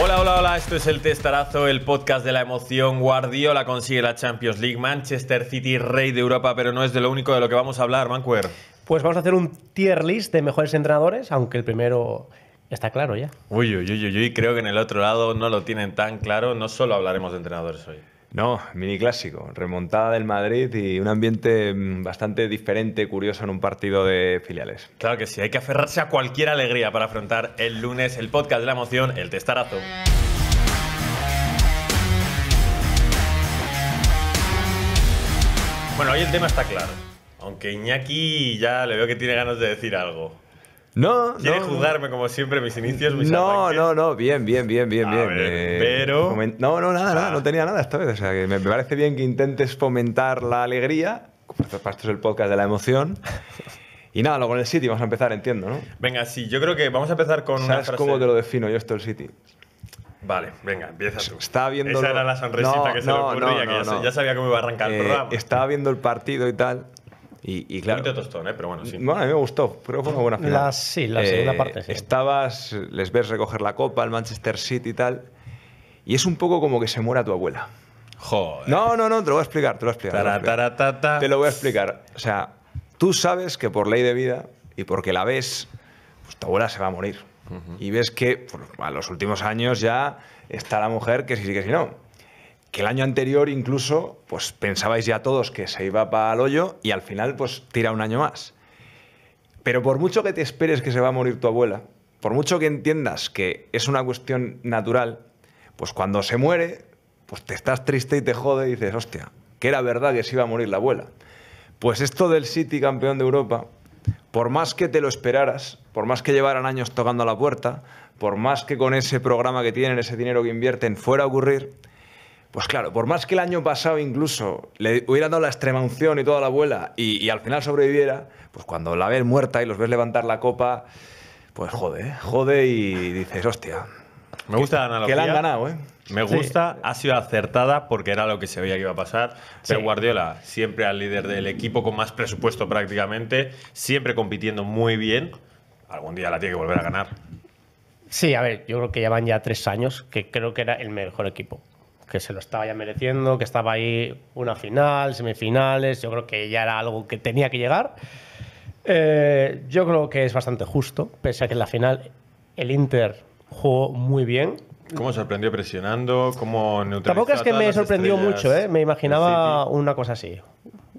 Hola, hola, hola, esto es el Testarazo, el podcast de la emoción. Guardiola consigue la Champions League, Manchester City, rey de Europa, pero no es de lo único de lo que vamos a hablar, Mancuer. Pues vamos a hacer un tier list de mejores entrenadores, aunque el primero Está claro ya. Uy, uy, uy, uy, creo que en el otro lado no lo tienen tan claro. No solo hablaremos de entrenadores hoy. No, mini clásico. Remontada del Madrid y un ambiente mm, bastante diferente, curioso en un partido de filiales. Claro que sí, hay que aferrarse a cualquier alegría para afrontar el lunes el podcast de la emoción, el testarazo. Bueno, hoy el tema está claro. Aunque Iñaki ya le veo que tiene ganas de decir algo. No, ¿Quiere no, juzgarme como siempre mis inicios, mis No, no, no, bien, bien, bien, bien, bien. Eh, pero. No, no, nada, nada, no ah. tenía nada esta vez. O sea, que me parece bien que intentes fomentar la alegría. Para esto es el podcast de la emoción. Y nada, luego con el City vamos a empezar, entiendo, ¿no? Venga, sí, yo creo que vamos a empezar con ¿Sabes una frase... cómo te lo defino yo esto el City? Vale, venga, empieza tú. Estaba viendo... Esa era la sonrisita que se no, le ocurría, que ya, sabía cómo iba a arrancar el eh, programa. Estaba viendo el partido y tal, y, claro, un poquito tostón, ¿eh? pero bueno, sí. Bueno, a mí me gustó, creo que fue una buena final. sí, la segunda eh, parte. Sí. Estabas, les ves recoger la copa, el Manchester City y tal, y es un poco como que se muera tu abuela. Joder. No, no, no, te lo voy a explicar, te lo voy a explicar. Te lo voy a explicar. O sea, tú sabes que por ley de vida y porque la ves, pues tu abuela se va a morir. Y ves que pues, a los últimos años ya está la mujer que sí, que sí, no que el año anterior incluso pues pensabais ya todos que se iba para el hoyo y al final pues tira un año más. Pero por mucho que te esperes que se va a morir tu abuela, por mucho que entiendas que es una cuestión natural, pues cuando se muere, pues te estás triste y te jode y dices, hostia, que era verdad que se iba a morir la abuela. Pues esto del City campeón de Europa, por más que te lo esperaras, por más que llevaran años tocando a la puerta, por más que con ese programa que tienen, ese dinero que invierten, fuera a ocurrir, pues claro, por más que el año pasado incluso le hubieran dado la extrema unción y toda la abuela y, al final sobreviviera, pues cuando la ves muerta y los ves levantar la copa, pues jode, ¿eh? jode y dices, hostia. Me gusta la analogía. Que la han ganado, ¿eh? Me gusta, ha sido acertada porque era lo que se veía que iba a pasar. Pero Guardiola, siempre al líder del equipo con más presupuesto prácticamente, siempre compitiendo muy bien. Algún día la tiene que volver a ganar. Sí, a ver, yo creo que ya van ya tres años que creo que era el mejor equipo que se lo estaba ya mereciendo, que estaba ahí una final, semifinales, yo creo que ya era algo que tenía que llegar. Eh, yo creo que es bastante justo, pese a que en la final el Inter jugó muy bien. ¿Cómo sorprendió presionando? ¿Cómo neutralizó Tampoco es que me sorprendió mucho, ¿eh? me imaginaba una cosa así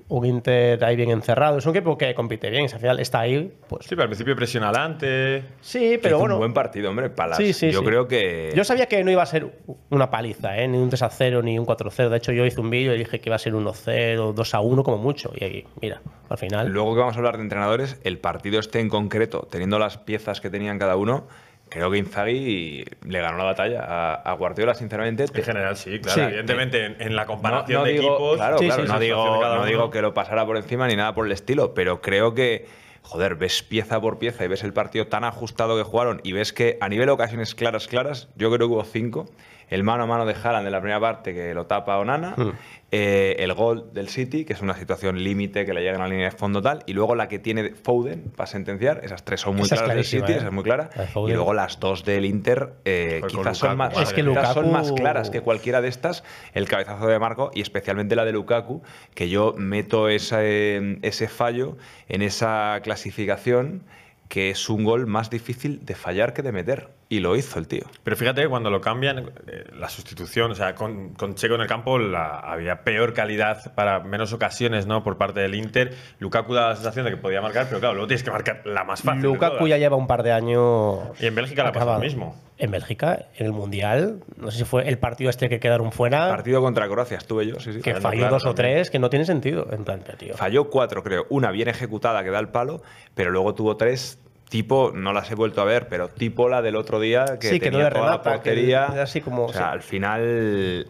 un Inter ahí bien encerrado. Es un equipo que compite bien, si al final está ahí, pues... Sí, pero al principio presiona adelante. Sí, pero bueno... Un buen partido, hombre, Palas. yo creo que... Yo sabía que no iba a ser una paliza, ¿eh? ni un 3-0 ni un 4-0. De hecho, yo hice un vídeo y dije que iba a ser 1-0, 2-1 como mucho. Y ahí, mira, al final... Luego que vamos a hablar de entrenadores, el partido este en concreto, teniendo las piezas que tenían cada uno creo que Inzaghi le ganó la batalla a, Guardiola, sinceramente. En general, sí, claro. Evidentemente, en, la comparación de equipos. no, digo, no digo que lo pasara por encima ni nada por el estilo, pero creo que. Joder, ves pieza por pieza y ves el partido tan ajustado que jugaron y ves que a nivel de ocasiones claras, claras, yo creo que hubo cinco el mano a mano de Haaland de la primera parte que lo tapa Onana, hmm. eh, el gol del City, que es una situación límite que le llega a la línea de fondo tal, y luego la que tiene Foden para sentenciar, esas tres son muy claras del City, ¿eh? es muy clara, y luego las dos del Inter eh, quizás, son más, que son más claras que cualquiera de estas, el cabezazo de Marco y especialmente la de Lukaku, que yo meto ese fallo en esa clasificación que es un gol más difícil de fallar que de meter. Y lo hizo el tío. Pero fíjate, que cuando lo cambian, eh, la sustitución, o sea, con, Checo en el campo había peor calidad para menos ocasiones, ¿no? Por parte del Inter. Lukaku da la sensación de que podía marcar, pero claro, luego tienes que marcar la más fácil. Lukaku ya lleva un par de años. Y en Bélgica la pasó lo mismo. En Bélgica, en el Mundial, no sé si fue el partido este que quedaron fuera. partido contra Croacia, estuve yo, sí, Que falló dos o tres, que no tiene sentido. En plan, tío. Falló cuatro, creo. Una bien ejecutada que da el palo, pero luego tuvo tres tipo, no las he vuelto a ver, pero tipo la del otro día que tenía que no toda la portería. así como, al final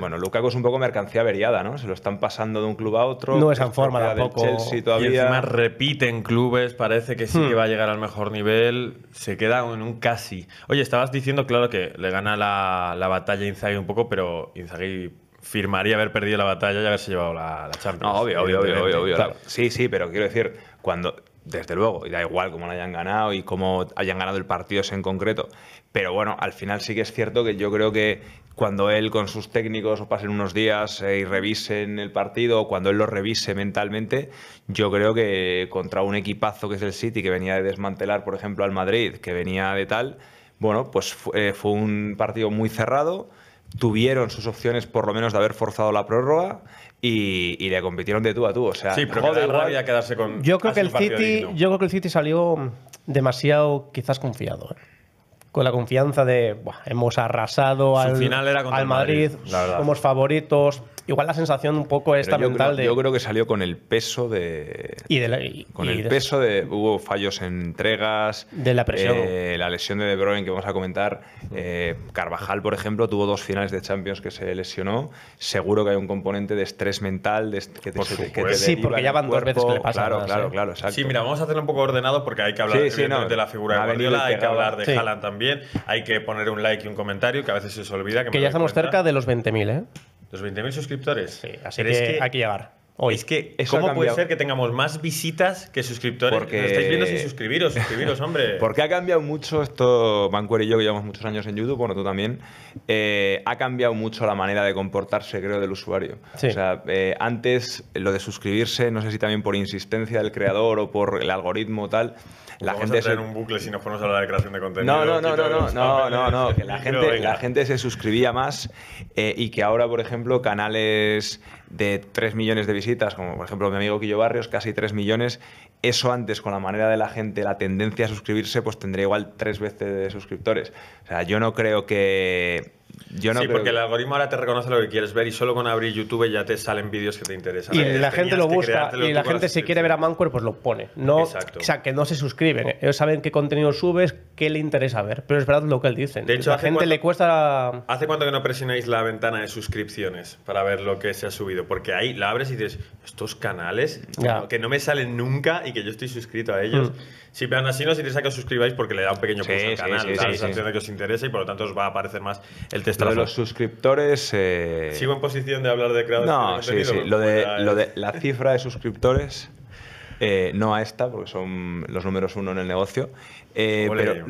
bueno, Lukaku es un poco mercancía averiada, ¿no? Se lo están pasando de un club a otro. No es en forma tampoco. Chelsea todavía. Y encima repiten clubes, parece que sí que hmm. va a llegar al mejor nivel. Se queda en un casi. Oye, estabas diciendo, claro, que le gana la, la batalla Inzaghi un poco, pero Inzaghi firmaría haber perdido la batalla y haberse llevado la, charla. Champions. obvio, obvio, obvio, obvio, Sí, sí, pero quiero decir, cuando desde luego, y da igual cómo lo hayan ganado y cómo hayan ganado el partido en concreto. Pero bueno, al final sí que es cierto que yo creo que cuando él con sus técnicos o pasen unos días eh, y revisen el partido, o cuando él lo revise mentalmente, yo creo que contra un equipazo que es el City, que venía de desmantelar, por ejemplo, al Madrid, que venía de tal, bueno, pues eh, fue un partido muy cerrado tuvieron sus opciones por lo menos de haber forzado la prórroga y, le compitieron de tú a tú. O sea, sí, pero joder, rabia quedarse con. Yo creo, que el City, yo creo que el City salió demasiado quizás confiado. ¿eh? con la confianza de hemos arrasado al, al Madrid, somos favoritos. Igual la sensación un poco esta mental Yo creo que salió con el peso de. con el peso de. Hubo fallos en entregas. De la presión. Eh, la lesión de De Bruyne que vamos a comentar. Eh, Carvajal, por ejemplo, tuvo dos finales de Champions que se lesionó. Seguro que hay un componente de estrés mental. De que te, sí, porque ya van dos veces que le pasa. Claro, claro, ¿eh? claro. Sí, mira, vamos a hacerlo un poco ordenado porque hay que hablar de la figura de Guardiola, hay que hablar de sí. también hay que poner un like y un comentario, que a veces se os olvida. Que, que ya estamos cerca de los 20.000, ¿eh? Los 20.000 suscriptores. Sí, así que, es que hay que llegar. ¿cómo puede ser que tengamos más visitas que suscriptores? Porque... Nos estáis viendo sin suscribiros, suscribiros, hombre. Porque ha cambiado mucho esto, Banquero y yo, que llevamos muchos años en YouTube, bueno, tú también, eh, ha cambiado mucho la manera de comportarse, creo, del usuario. O sea, eh, antes lo de suscribirse, no sé si también por insistencia del creador o por el algoritmo o tal, la vamos gente a traer un bucle si nos ponemos a hablar de creación de contenido. No, no, no, no, no, no, no, no, que la gente, se suscribía más eh, y que ahora, por ejemplo, canales de 3 millones de visitas, como por ejemplo mi amigo Quillo Barrios, casi 3 millones, eso antes con la manera de la gente, la tendencia a suscribirse, pues tendría igual tres veces de suscriptores. O sea, yo no creo que sí, porque el algoritmo ahora te reconoce lo que quieres ver y solo con abrir YouTube ya te salen vídeos que te interesan. Y eh, la gente lo busca y la gente si quiere ver a Mancuer pues lo pone. No, O sea, que no se suscriben. ¿eh? Ellos saben qué contenido subes, qué le interesa ver. Pero es verdad lo que él dice De hecho, la gente le cuesta... ¿Hace cuánto que no presionáis la ventana de suscripciones para ver lo que se ha subido? Porque ahí la abres y dices, estos canales que no me salen nunca y que yo estoy suscrito a ellos. Hmm. Si pero así no os interesa que os suscribáis porque le da un pequeño sí, al canal, sí, sí, la sensación que os interesa y por lo tanto os va a aparecer más el lo de los suscriptores. Eh, Sigo en posición de hablar de creadores? No, sí, sí. Lo de, la cifra de suscriptores. Eh, no a esta, porque son los números uno en el negocio, eh, pero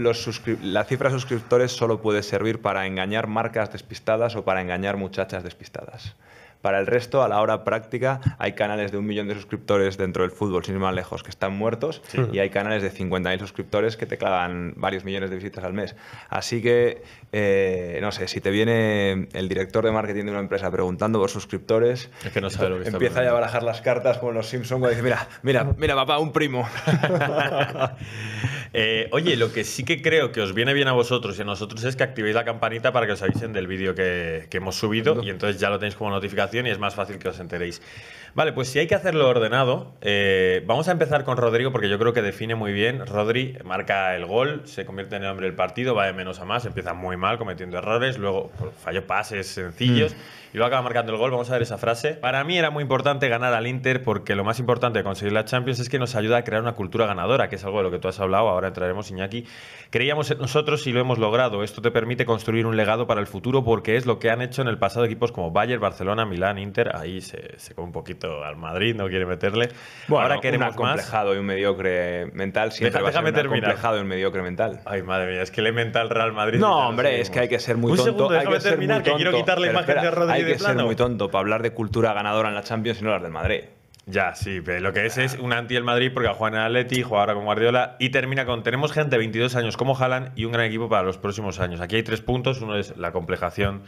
la cifra de suscriptores solo puede servir para engañar marcas despistadas o para engañar muchachas despistadas. Para el resto, a la hora práctica, hay canales de un millón de suscriptores dentro del fútbol, sin ir más lejos, que están muertos, y hay canales de 50.000 suscriptores que te clavan varios millones de visitas al mes. Así que, eh, no sé, si te viene el director de marketing de una empresa preguntando por suscriptores, que no empieza a barajar las cartas como los Simpsons, cuando dice, mira, mira, mira, papá, un primo. Eh, oye, lo que sí que creo que os viene bien a vosotros y a nosotros es que activéis la campanita para que os avisen del vídeo que hemos subido y entonces ya lo tenéis como notificación y es más fácil que os enteréis. Vale, pues si hay que hacerlo ordenado, eh, vamos a empezar con Rodrigo porque yo creo que define muy bien. Rodri marca el gol, se convierte en el hombre del partido, va de menos a más, empieza muy mal cometiendo errores, luego pues, falló pases sencillos mm. y luego acaba marcando el gol. Vamos a ver esa frase. Para mí era muy importante ganar al Inter porque lo más importante de conseguir la Champions es que nos ayuda a crear una cultura ganadora, que es algo de lo que tú has hablado, ahora entraremos Iñaki. Creíamos en nosotros y lo hemos logrado. Esto te permite construir un legado para el futuro porque es lo que han hecho en el pasado equipos como Bayern, Barcelona, Milán, Inter. Ahí se, se come un poquito al Madrid no quiere meterle. Bueno, Ahora queremos un complejado y un mediocre mental siempre Deja, va a ser un complejado y un mediocre mental. Ay, madre mía, es que le mental Real Madrid. No, hombre, es que hay que ser muy tonto. hay que terminar, que quiero quitar la imagen de Hay que ser muy tonto para hablar de cultura ganadora en la Champions y no las del Madrid. Ya, sí, pero lo que es es un anti el Madrid porque a en Atleti, juega ahora con Guardiola y termina con tenemos gente de 22 años como Jalan y un gran equipo para los próximos años. Aquí hay tres puntos, uno es la complejación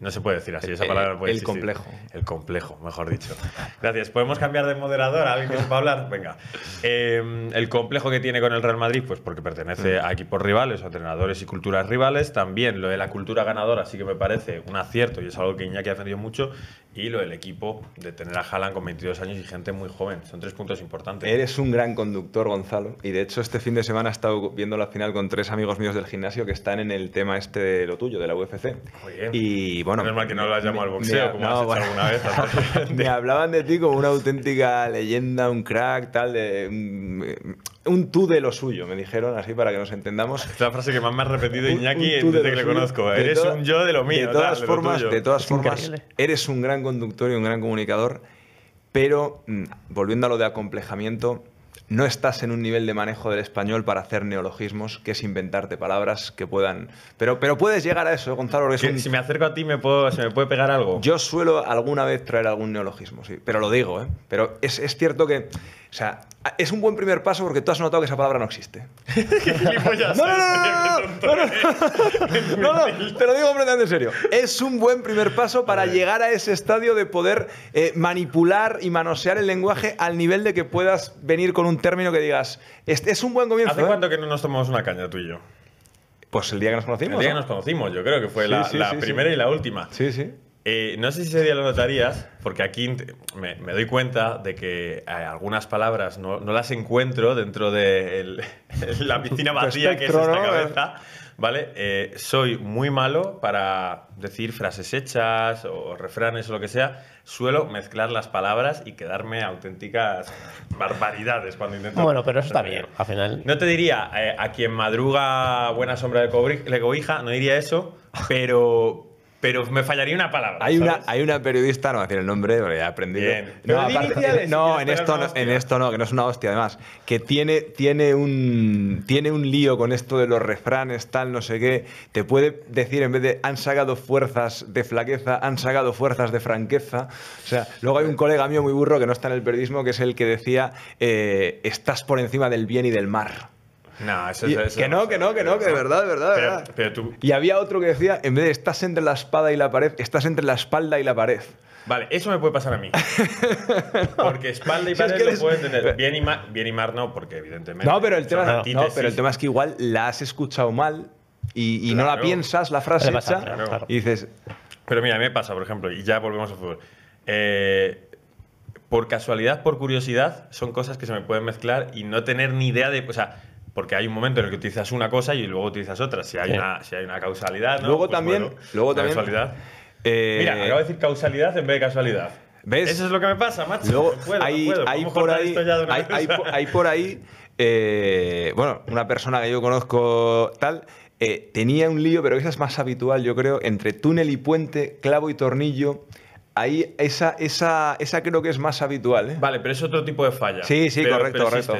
no se puede decir así, esa palabra El complejo. El complejo, mejor dicho. Gracias. ¿Podemos cambiar de moderador a alguien que sepa hablar? Venga. Em, el complejo que tiene con el Real Madrid, pues porque pertenece mm. a equipos rivales, a entrenadores y culturas rivales. También lo de la cultura ganadora así que me parece un acierto y es algo que Iñaki ha defendido mucho. Y lo del equipo, de tener a Haaland con 22 años y gente muy joven. Son tres puntos importantes. Eres un gran conductor, Gonzalo. Y de hecho, este fin de semana he estado viendo la final con tres amigos míos del gimnasio que están en el tema este de lo tuyo, de la UFC. Muy bien. Y bueno. mal que no lo has al boxeo, como has hecho alguna vez. me hablaban de ti como una auténtica leyenda, un crack, tal, un, tú de lo suyo, me dijeron así para que nos entendamos. Es la frase que más me ha repetido Iñaki un, desde que le conozco. eres un yo de lo mío. De todas formas, de todas formas eres un gran conductor y un gran comunicador, pero mm, volviendo a lo de acomplejamiento no estás en un nivel de manejo del español para hacer neologismos, que es inventarte palabras que puedan. Pero, pero puedes llegar a eso, Gonzalo. Si me acerco a ti, me puedo, se me puede pegar algo. Yo suelo alguna vez traer algún neologismo, sí, pero lo digo, ¿eh? Pero es, es cierto que o sea, es un buen primer paso porque tú has notado que esa palabra no existe. ¿Qué no, no, no, te lo digo completamente en serio. Es un buen primer paso para llegar a ese estadio de poder eh, manipular y manosear el lenguaje al nivel de que puedas venir con un término que digas, es un buen comienzo. ¿Hace ¿eh? cuánto que no nos tomamos una caña tú y yo? Pues el día que nos conocimos. El día que nos conocimos, yo creo que fue la, primera y la última. Sí, sí. Eh, no sé si ese día lo notarías, porque aquí me, doy cuenta de que eh, algunas palabras no, las encuentro dentro de la piscina vacía que es esta cabeza. ¿Vale? Eh, soy muy malo para decir frases hechas o refranes o lo que sea. Suelo mezclar las palabras y quedarme auténticas barbaridades cuando intento. Bueno, pero está bien, al final. No te diría a quien madruga buena sombra de le cobija, no diría eso, pero, pero me fallaría una palabra. Hay, una, hay una periodista, no voy a decir el nombre, pero ya he aprendido. No, en, esto, no que no es una hostia, además. Que tiene, tiene, un, tiene un lío con esto de los refranes, tal, no sé qué. Te puede decir, en vez de han sacado fuerzas de flaqueza, han sacado fuerzas de franqueza. O sea, luego hay un colega mío muy burro que no está en el periodismo, que es el que decía, eh, estás por encima del bien y del mar. No, eso, es... Que no, que no, que no, que de verdad, de verdad. de verdad. pero tú... Y había otro que decía, en vez de estás entre la espada y la pared, estás entre la espalda y la pared. Vale, eso me puede pasar a mí. Porque espalda y pared lo puedo entender. Bien y, mar, no, porque evidentemente. No, pero el tema, no, pero el tema es que igual la has escuchado mal y, no la piensas, la frase hecha, y dices. Pero mira, a mí me pasa, por ejemplo, y ya volvemos al fútbol. Eh, por casualidad, por curiosidad, son cosas que se me pueden mezclar y no tener ni idea de. O sea, porque hay un momento en el que utilizas una cosa y luego utilizas otra, si hay, una, si hay una causalidad. ¿no? Luego pues también... luego eh, Mira, acabo decir causalidad en vez de casualidad. ¿Ves? Eso es lo que me pasa, macho. Luego, hay, no puedo. hay por ahí, eh, bueno, una persona que yo conozco tal, eh, tenía un lío, pero esa es más habitual, yo creo, entre túnel y puente, clavo y tornillo. Ahí esa, esa, esa creo que es más habitual. ¿eh? Vale, pero es otro tipo de falla. Sí, sí, correcto, correcto.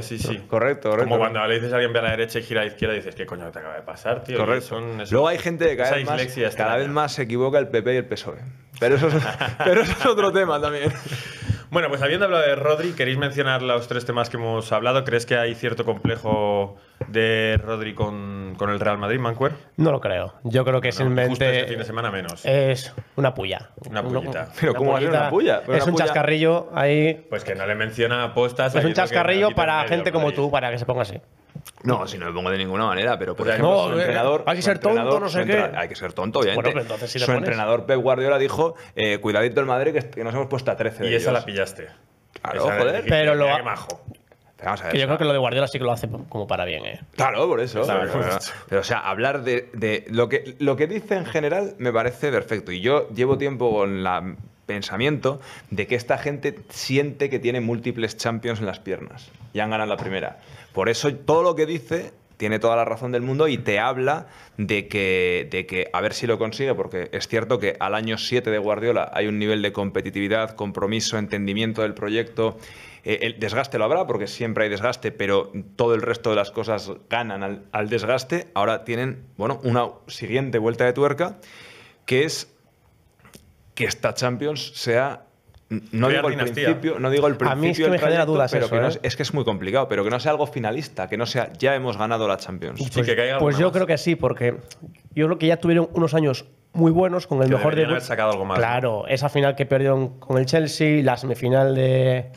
Correcto, Como cuando le dices a alguien ve a la derecha y gira a la izquierda y dices, ¿qué coño te acaba de pasar, tío? Correcto. Luego hay gente que cada, vez más, cada vez más se equivoca el PP y el PSOE. Pero eso pero eso es otro tema también. Bueno, pues habiendo hablado de Rodri, ¿queréis mencionar los tres temas que hemos hablado? ¿Crees que hay cierto complejo de Rodri con, el Real Madrid, Mancuer? No lo creo. Yo creo que es simplemente. Justo este fin de semana menos. Es una puya. Una pullita. Pero ¿cómo una puya? es un chascarrillo ahí. Pues que no le menciona apostas. Es un chascarrillo para gente como tú, para que se ponga así. No, si no me pongo de ninguna manera, pero por ejemplo, entrenador. Hay que ser tonto, no sé qué. Hay que ser tonto, obviamente. entrenador Pep Guardiola dijo: eh, cuidadito el Madrid, que, nos hemos puesto a 13. Y de esa la pillaste. Claro, joder. Pero lo. yo creo que lo de Guardiola sí que lo hace como para bien, ¿eh? Claro, por eso. pero, o sea, hablar de, lo, que, lo que dice en general me parece perfecto. Y yo llevo tiempo con la pensamiento de que esta gente siente que tiene múltiples champions en las piernas y han ganado la primera. Por eso todo lo que dice tiene toda la razón del mundo y te habla de que, que a ver si lo consigue, porque es cierto que al año 7 de Guardiola hay un nivel de competitividad, compromiso, entendimiento del proyecto. Eh, el desgaste lo habrá, porque siempre hay desgaste, pero todo el resto de las cosas ganan al, desgaste. Ahora tienen, bueno, una siguiente vuelta de tuerca, que es que esta Champions sea no digo, el principio, no digo el principio, A mí es que me genera dudas ¿eh? es que es muy complicado, pero que no sea algo finalista, que no sea ya hemos ganado la Champions. Pues, pues yo creo que sí, porque yo creo que ya tuvieron unos años muy buenos con el mejor de sacado algo Claro, esa final que perdieron con el Chelsea, la semifinal de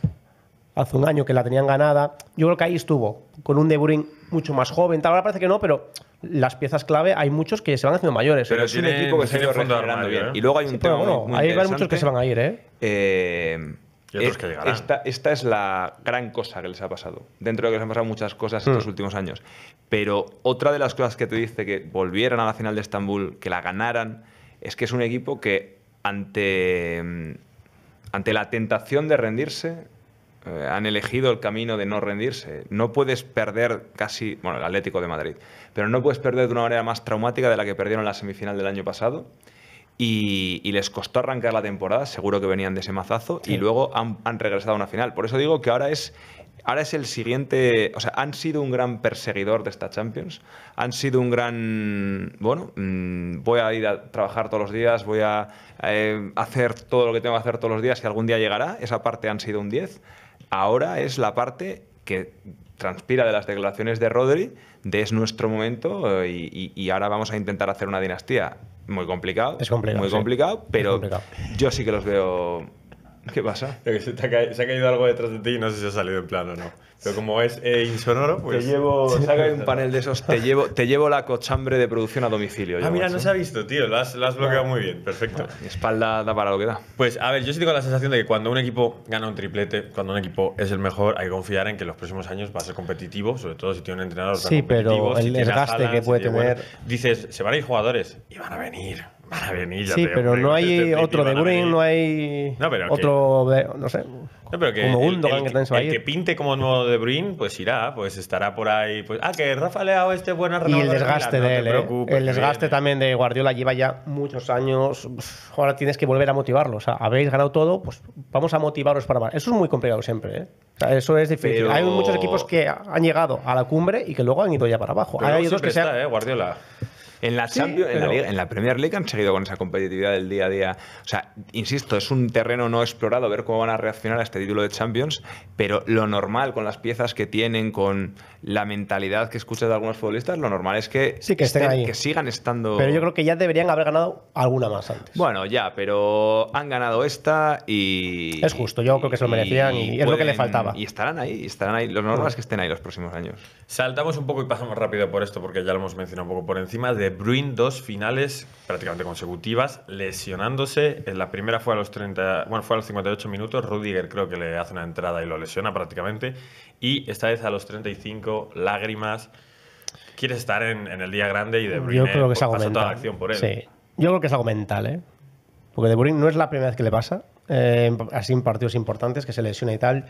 hace un año que la tenían ganada. Yo creo que ahí estuvo, con un De Bruyne mucho más joven. ahora parece que no, pero las piezas clave hay muchos que se van haciendo mayores. Pero es un equipo que se ha ido regenerando bien. ¿eh? Y luego hay un tema Hay muchos que se van a ir, ¿eh? y otros eh, que llegarán. Esta, es la gran cosa que les ha pasado. Dentro de que les han pasado muchas cosas en los mm. últimos años. Pero otra de las cosas que te dice que volvieran a la final de Estambul, que la ganaran, es que es un equipo que ante, mm, ante la tentación de rendirse eh, han elegido el camino de no rendirse. No puedes perder casi, bueno, el Atlético de Madrid, pero no puedes perder de una manera más traumática de la que perdieron la semifinal del año pasado. Y, les costó arrancar la temporada, seguro que venían de ese mazazo, y luego han, regresado a una final. Por eso digo que ahora es ahora es el siguiente, o sea, han sido un gran perseguidor de esta Champions, han sido un gran, bueno, mm, voy a ir a trabajar todos los días, voy a eh, hacer todo lo que tengo que hacer todos los días y algún día llegará, esa parte han sido un 10 ahora es la parte que transpira de las declaraciones de Rodri, de es nuestro momento eh, y, ahora vamos a intentar hacer una dinastía. Muy complicado, es complicado muy complicado, pero yo sí que los veo ¿Qué pasa? Se, ha caído, algo detrás de ti y no sé si ha salido en plano o no. Pero como es eh, insonoro, pues. Te llevo. un panel de esos. Te llevo, te llevo la cochambre de producción a domicilio. Ah, mira, no se ha visto, tío. Lo has, bloqueado ah. muy bien. Perfecto. Ah, mi espalda da para lo que da. Pues a ver, yo sí tengo la sensación de que cuando un equipo gana un triplete, cuando un equipo es el mejor, hay que confiar en que los próximos años va a ser competitivo, sobre todo si tiene un entrenador. Sí, tan pero el, si que puede tener. dices, se van a ir jugadores y van a venir. Van a venir, ya Sí, pero no hay, otro de Green, no hay no hay otro. No sé pero que el, que pinte como nuevo De Bruyne, pues irá, pues estará por ahí. Pues, ah, que Rafa Leao este buen Y el desgaste de, él, ¿eh? El desgaste también de Guardiola lleva ya muchos años. ahora tienes que volver a motivarlo. O sea, habéis ganado todo, pues vamos a motivaros para más. Eso es muy complicado siempre, ¿eh? eso es difícil. Hay muchos equipos que han llegado a la cumbre y que luego han ido ya para abajo. Hay otros que eh, Guardiola. En la, en, la Premier League han seguido con esa competitividad del día a día. O sea, insisto, es un terreno no explorado, ver cómo van a reaccionar a este título de Champions, pero lo normal con las piezas que tienen, con la mentalidad que escuchas de algunos futbolistas, lo normal es que, sigan estando. Pero yo creo que ya deberían haber ganado alguna más antes. Bueno, ya, pero han ganado esta y. Es justo, yo creo que se lo merecían y, es lo que le faltaba. Y estarán ahí, estarán ahí. Lo normal mm. es que estén ahí los próximos años. Saltamos un poco y pasamos rápido por esto, porque ya lo hemos mencionado un poco por encima. De Bruin dos finales prácticamente consecutivas, lesionándose. En la primera fue a los 30, bueno, fue a los 58 minutos. Rudiger creo que le hace una entrada y lo lesiona prácticamente. Y esta vez a los 35, lágrimas. Quiere estar en, el día grande y De Bruyne Yo creo que es pues, acción por él. Yo creo que es algo mental, ¿eh? Porque De Bruyne no es la primera vez que le pasa, eh, así en partidos importantes, que se lesiona y tal.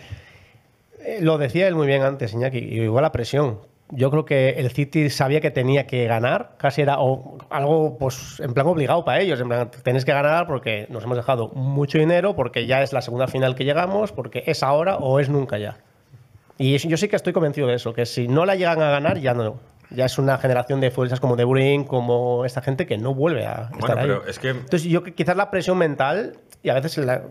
Eh, lo decía él muy bien antes, Iñaki, igual la presión yo creo que el City sabía que tenía que ganar, casi era o algo pues en plan obligado para ellos, en plan tenéis que ganar porque nos hemos dejado mucho dinero, porque ya es la segunda final que llegamos, porque es ahora o es nunca ya. Y yo sí que estoy convencido de eso, que si no la llegan a ganar ya no, ya es una generación de fuerzas como De Bruyne, como esta gente que no vuelve a estar pero Es que... Entonces yo que quizás la presión mental y a veces la,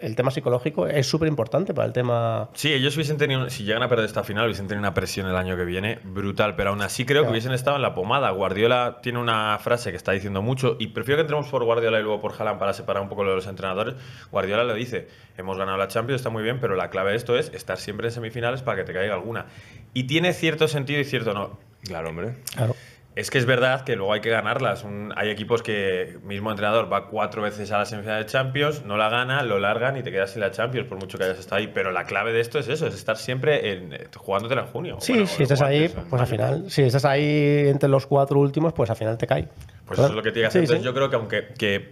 el tema psicológico es súper importante para el tema. Sí, ellos hubiesen tenido, si llegan a perder esta final, hubiesen tenido una presión el año que viene brutal, pero aún así creo que hubiesen estado en la pomada. Guardiola tiene una frase que está diciendo mucho, y prefiero que entremos por Guardiola y luego por Haaland para separar un poco lo de los entrenadores. Guardiola le dice: Hemos ganado la Champions, está muy bien, pero la clave de esto es estar siempre en semifinales para que te caiga alguna. Y tiene cierto sentido y cierto no. Claro, hombre. Claro. Es que es verdad que luego hay que ganarlas. hay equipos que mismo entrenador va cuatro veces a la semifinal de Champions, no la gana, lo largan y te quedas sin la Champions, por mucho que hayas estado ahí. Pero la clave de esto es eso, es estar siempre en, eh, jugándotela en junio. Sí, si estás ahí, pues al final, si estás ahí entre los cuatro últimos, pues al final te cae. Pues eso es lo que te que hacer. yo creo que aunque... Que,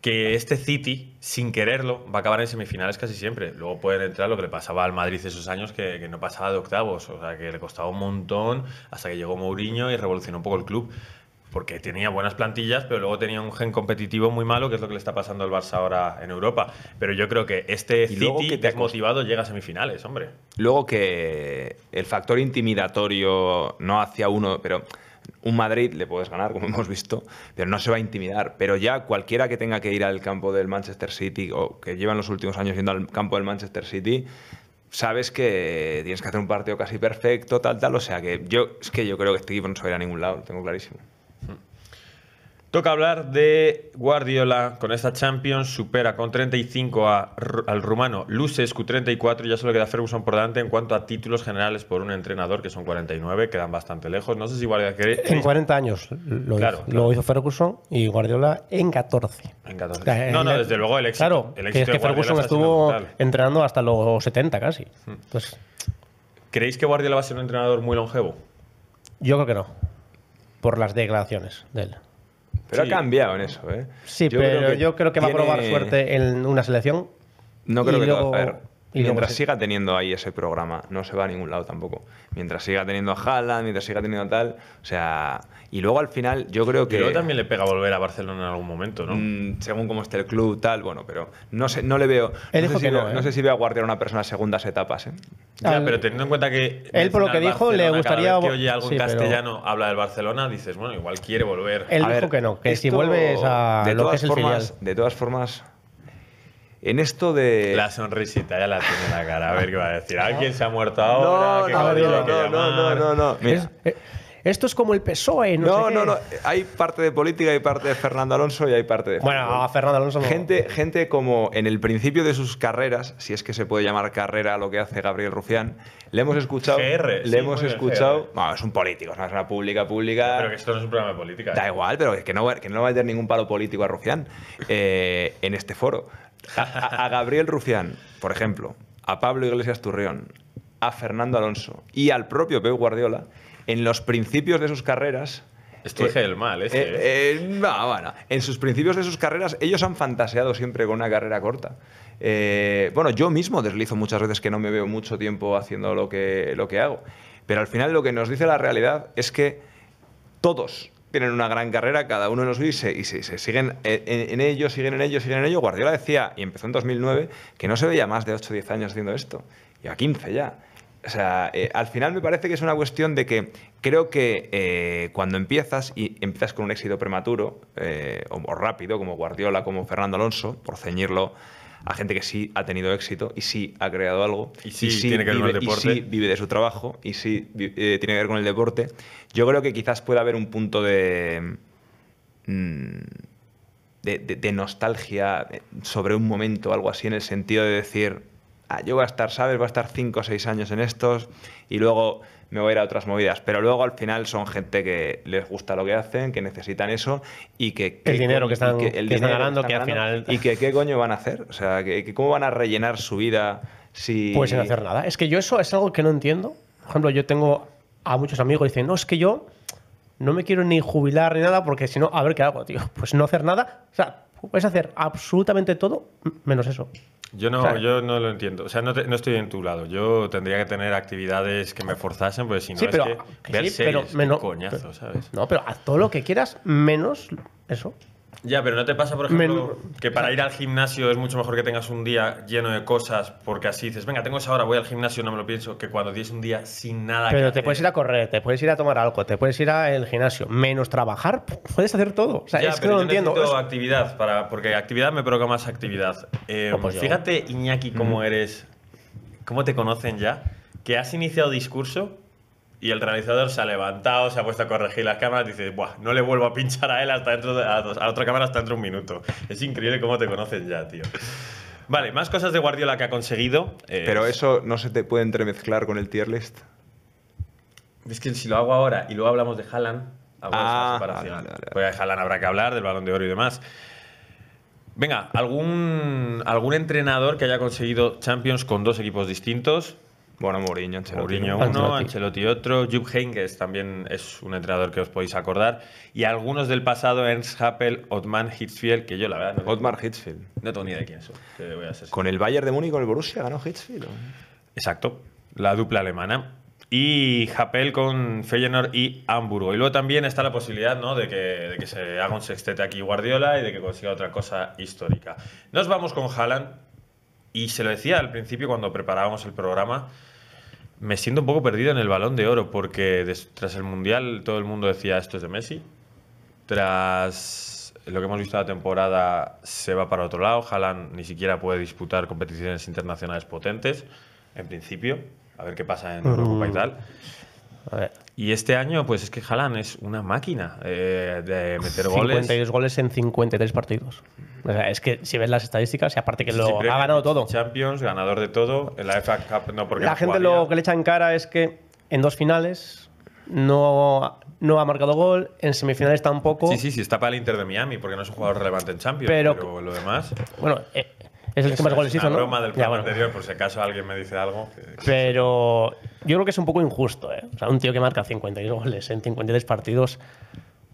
que este City, sin quererlo, va a acabar en semifinales casi siempre. Luego pueden entrar lo que le pasaba al Madrid esos años, que, no pasaba de octavos, o sea, que le costaba un montón hasta que llegó Mourinho y revolucionó un poco el club. Porque tenía buenas plantillas, pero luego tenía un gen competitivo muy malo, que es lo que le está pasando al Barça ahora en Europa. Pero yo creo que este City te ha motivado llega a semifinales, hombre. Luego que el factor intimidatorio, no hacia uno, pero un Madrid le puedes ganar, como hemos visto, pero no se va a intimidar. Pero ya cualquiera que tenga que ir al campo del Manchester City o que llevan los últimos años yendo al campo del Manchester City, sabes que tienes que hacer un partido casi perfecto, tal, tal. O sea que yo es que yo creo que este equipo no se va a ir a ningún lado, lo tengo clarísimo. Toca hablar de Guardiola. Con esta Champions supera con 35 al rumano q 34 y ya solo queda Ferguson por delante en cuanto a títulos generales por un entrenador, que son 49, quedan bastante lejos. No sé si Guardiola En 40 años lo, hizo, Ferguson y Guardiola en 14. En 14. no, no, desde luego el éxito. Claro, el éxito que es Ferguson estuvo entrenando hasta los 70 casi. Hmm. Pues- ¿Creéis que Guardiola va a ser un entrenador muy longevo? Yo creo que no, por las declaraciones de él. Pero ha cambiado en eso, ¿eh? Sí, pero yo creo que va a probar suerte en una selección. No creo que lo A y mientras siga teniendo ahí ese programa, no se va a ningún lado tampoco. Mientras siga teniendo a Haaland, mientras siga teniendo a tal, o sea, y luego al final yo creo que... Pero también le pega volver a Barcelona en algún momento, ¿no? Mm, según cómo esté el club, tal, bueno, pero no sé, no le veo... ¿eh? no, sé si que veo a Guardiola una persona segundas etapas, ¿eh? Ya, pero teniendo en cuenta que... Él por lo que dijo le gustaría... Cada que oye algo castellano, habla del Barcelona, dices, bueno, igual quiere volver. Él dijo que no, que si vuelves a de es formas, De todas formas, en esto de. La sonrisita ya la tiene la cara. A ver qué va a decir. ¿Alguien se ha muerto ahora? No, no, no, no, no, no, Mira. Eh, esto es como el PSOE, no No, no, no. Hay parte de política, hay parte de Fernando Alonso y hay parte de. Bueno, a Fernando Alonso Gente, gente como en el principio de sus carreras, si es que se puede llamar carrera lo que hace Gabriel Rufián, le hemos escuchado. le hemos escuchado. es un político, es una pública, pública. Pero que esto no es un programa de política. Da ¿eh? igual, pero que no, que va a tener ningún palo político a Rufián eh, en este foro a, Gabriel Rufián, por ejemplo, a Pablo Iglesias Turrión, a Fernando Alonso y al propio Pep Guardiola, en los principios de sus carreras, esto es eh, el mal, este, Eh, no, ¿eh? bueno, eh, en sus principios de sus carreras, ellos han fantaseado siempre con una carrera corta. bueno, yo mismo deslizo muchas veces que no me veo mucho tiempo haciendo lo que hago. Pero al final lo que nos dice la realidad es que todos tienen una gran carrera, cada uno de los y se, siguen eh, en, ello, siguen en ello, siguen en ello. Guardiola decía, y empezó en 2009, que no se veía más de 8 o 10 años haciendo esto, y a 15 ya. O sea, eh, al final me parece que es una cuestión de que creo que eh, cuando empiezas y empiezas con un éxito prematuro o, rápido, como Guardiola, como Fernando Alonso, por ceñirlo a gente que sí ha tenido éxito y sí ha creado algo. Y sí, tiene que vive, ver con el deporte. Y sí vive de su trabajo y sí eh, tiene que ver con el deporte. Yo creo que quizás pueda haber un punto de, mm, de, nostalgia eh, sobre un momento, algo así, en el sentido de decir, ah, yo voy a estar, ¿sabes? Voy a estar 5 o 6 años en estos y luego me voy a ir a otras movidas. Pero luego al final son gente que les gusta lo que hacen, que necesitan eso y que... El dinero que están, ganando, que, al final... Y que qué coño van a hacer, o sea, que, cómo van a rellenar su vida si... Pues sin hacer nada. Es que yo eso es algo que no entiendo. Por ejemplo, yo tengo a muchos amigos que dicen, no, es que yo no me quiero ni jubilar ni nada porque si no, a ver qué hago, tío. Pues no hacer nada, o sea, puedes hacer absolutamente todo menos eso. Yo no, yo no lo entiendo. O sea, no, estoy en tu lado. Yo tendría que tener actividades que me forzasen, porque si no es que, coñazo, ¿sabes? No, pero haz todo lo que quieras menos eso. Ya, pero ¿no te pasa, por ejemplo, que para ir al gimnasio es mucho mejor que tengas un día lleno de cosas, porque así dices, venga, tengo esa hora, voy al gimnasio, no me lo pienso, que cuando tienes un día sin nada Pero te puedes ir a correr, te puedes ir a tomar algo, te puedes ir al gimnasio, menos trabajar, puedes hacer todo. O sea, ya, es que no lo entiendo. Necesito actividad, para, porque actividad me provoca más actividad. Oh, em, pues fíjate, Iñaki, cómo eres, cómo te conocen ya, que has iniciado discurso y el realizador se ha levantado, se ha puesto a corregir las cámaras, dice, Buah, no le vuelvo a pinchar a él hasta dentro de, a, otra cámara hasta dentro de un minuto. Es increíble cómo te conocen ya, tío. Vale, más cosas de Guardiola que ha conseguido. Eh, Pero eso no se te puede entremezclar con el tier list. Es que si lo hago ahora y luego hablamos de Haaland, hago ah, pues de Haaland habrá que hablar, del balón de oro y demás. Venga, ¿algún, algún entrenador que haya conseguido Champions con dos equipos distintos? Bueno, Mourinho, Ancelotti uno, Ancelotti. otro, Jupp Heynckes también es un entrenador que os podéis acordar y algunos del pasado, Ernst Happel, Otman Hitzfeld que yo la verdad no Otmar Hitzfeld. No tengo ni idea de quién es. con el Bayern de Múnich con el Borussia ganó Hitzfeld. Exacto, la dupla alemana. Y Happel con Feyenoord y Hamburgo. Y luego también está la posibilidad ¿no? de, que, de que se haga un sextete aquí Guardiola y de que consiga otra cosa histórica. Nos vamos con Haaland. Y se lo decía al principio cuando preparábamos el programa me siento un poco perdido en el balón de oro, porque tras el Mundial todo el mundo decía esto es de Messi. Tras lo que hemos visto la temporada se va para otro lado. Haaland ni siquiera puede disputar competiciones internacionales potentes, en principio. A ver qué pasa en Europa y mm. tal. Y este año, pues es que Haaland es una máquina eh, de meter goles. 52 goles en 53 partidos. O sea, es que si ves las estadísticas, y aparte que lo ha ganado todo. Champions, ganador de todo. En la FA Cup, no porque. La gente lo que le echa en cara es que en dos finales no, no ha marcado gol, en semifinales tampoco. Sí, sí, sí, está para el Inter de Miami, porque no es un jugador relevante en Champions, pero, lo demás. Bueno, eh, es el que más goles hizo, ¿no? broma del ya, anterior, por si acaso alguien me dice algo. Pero yo creo que es un poco injusto, ¿eh? O sea, un tío que marca 52 goles en 53 partidos.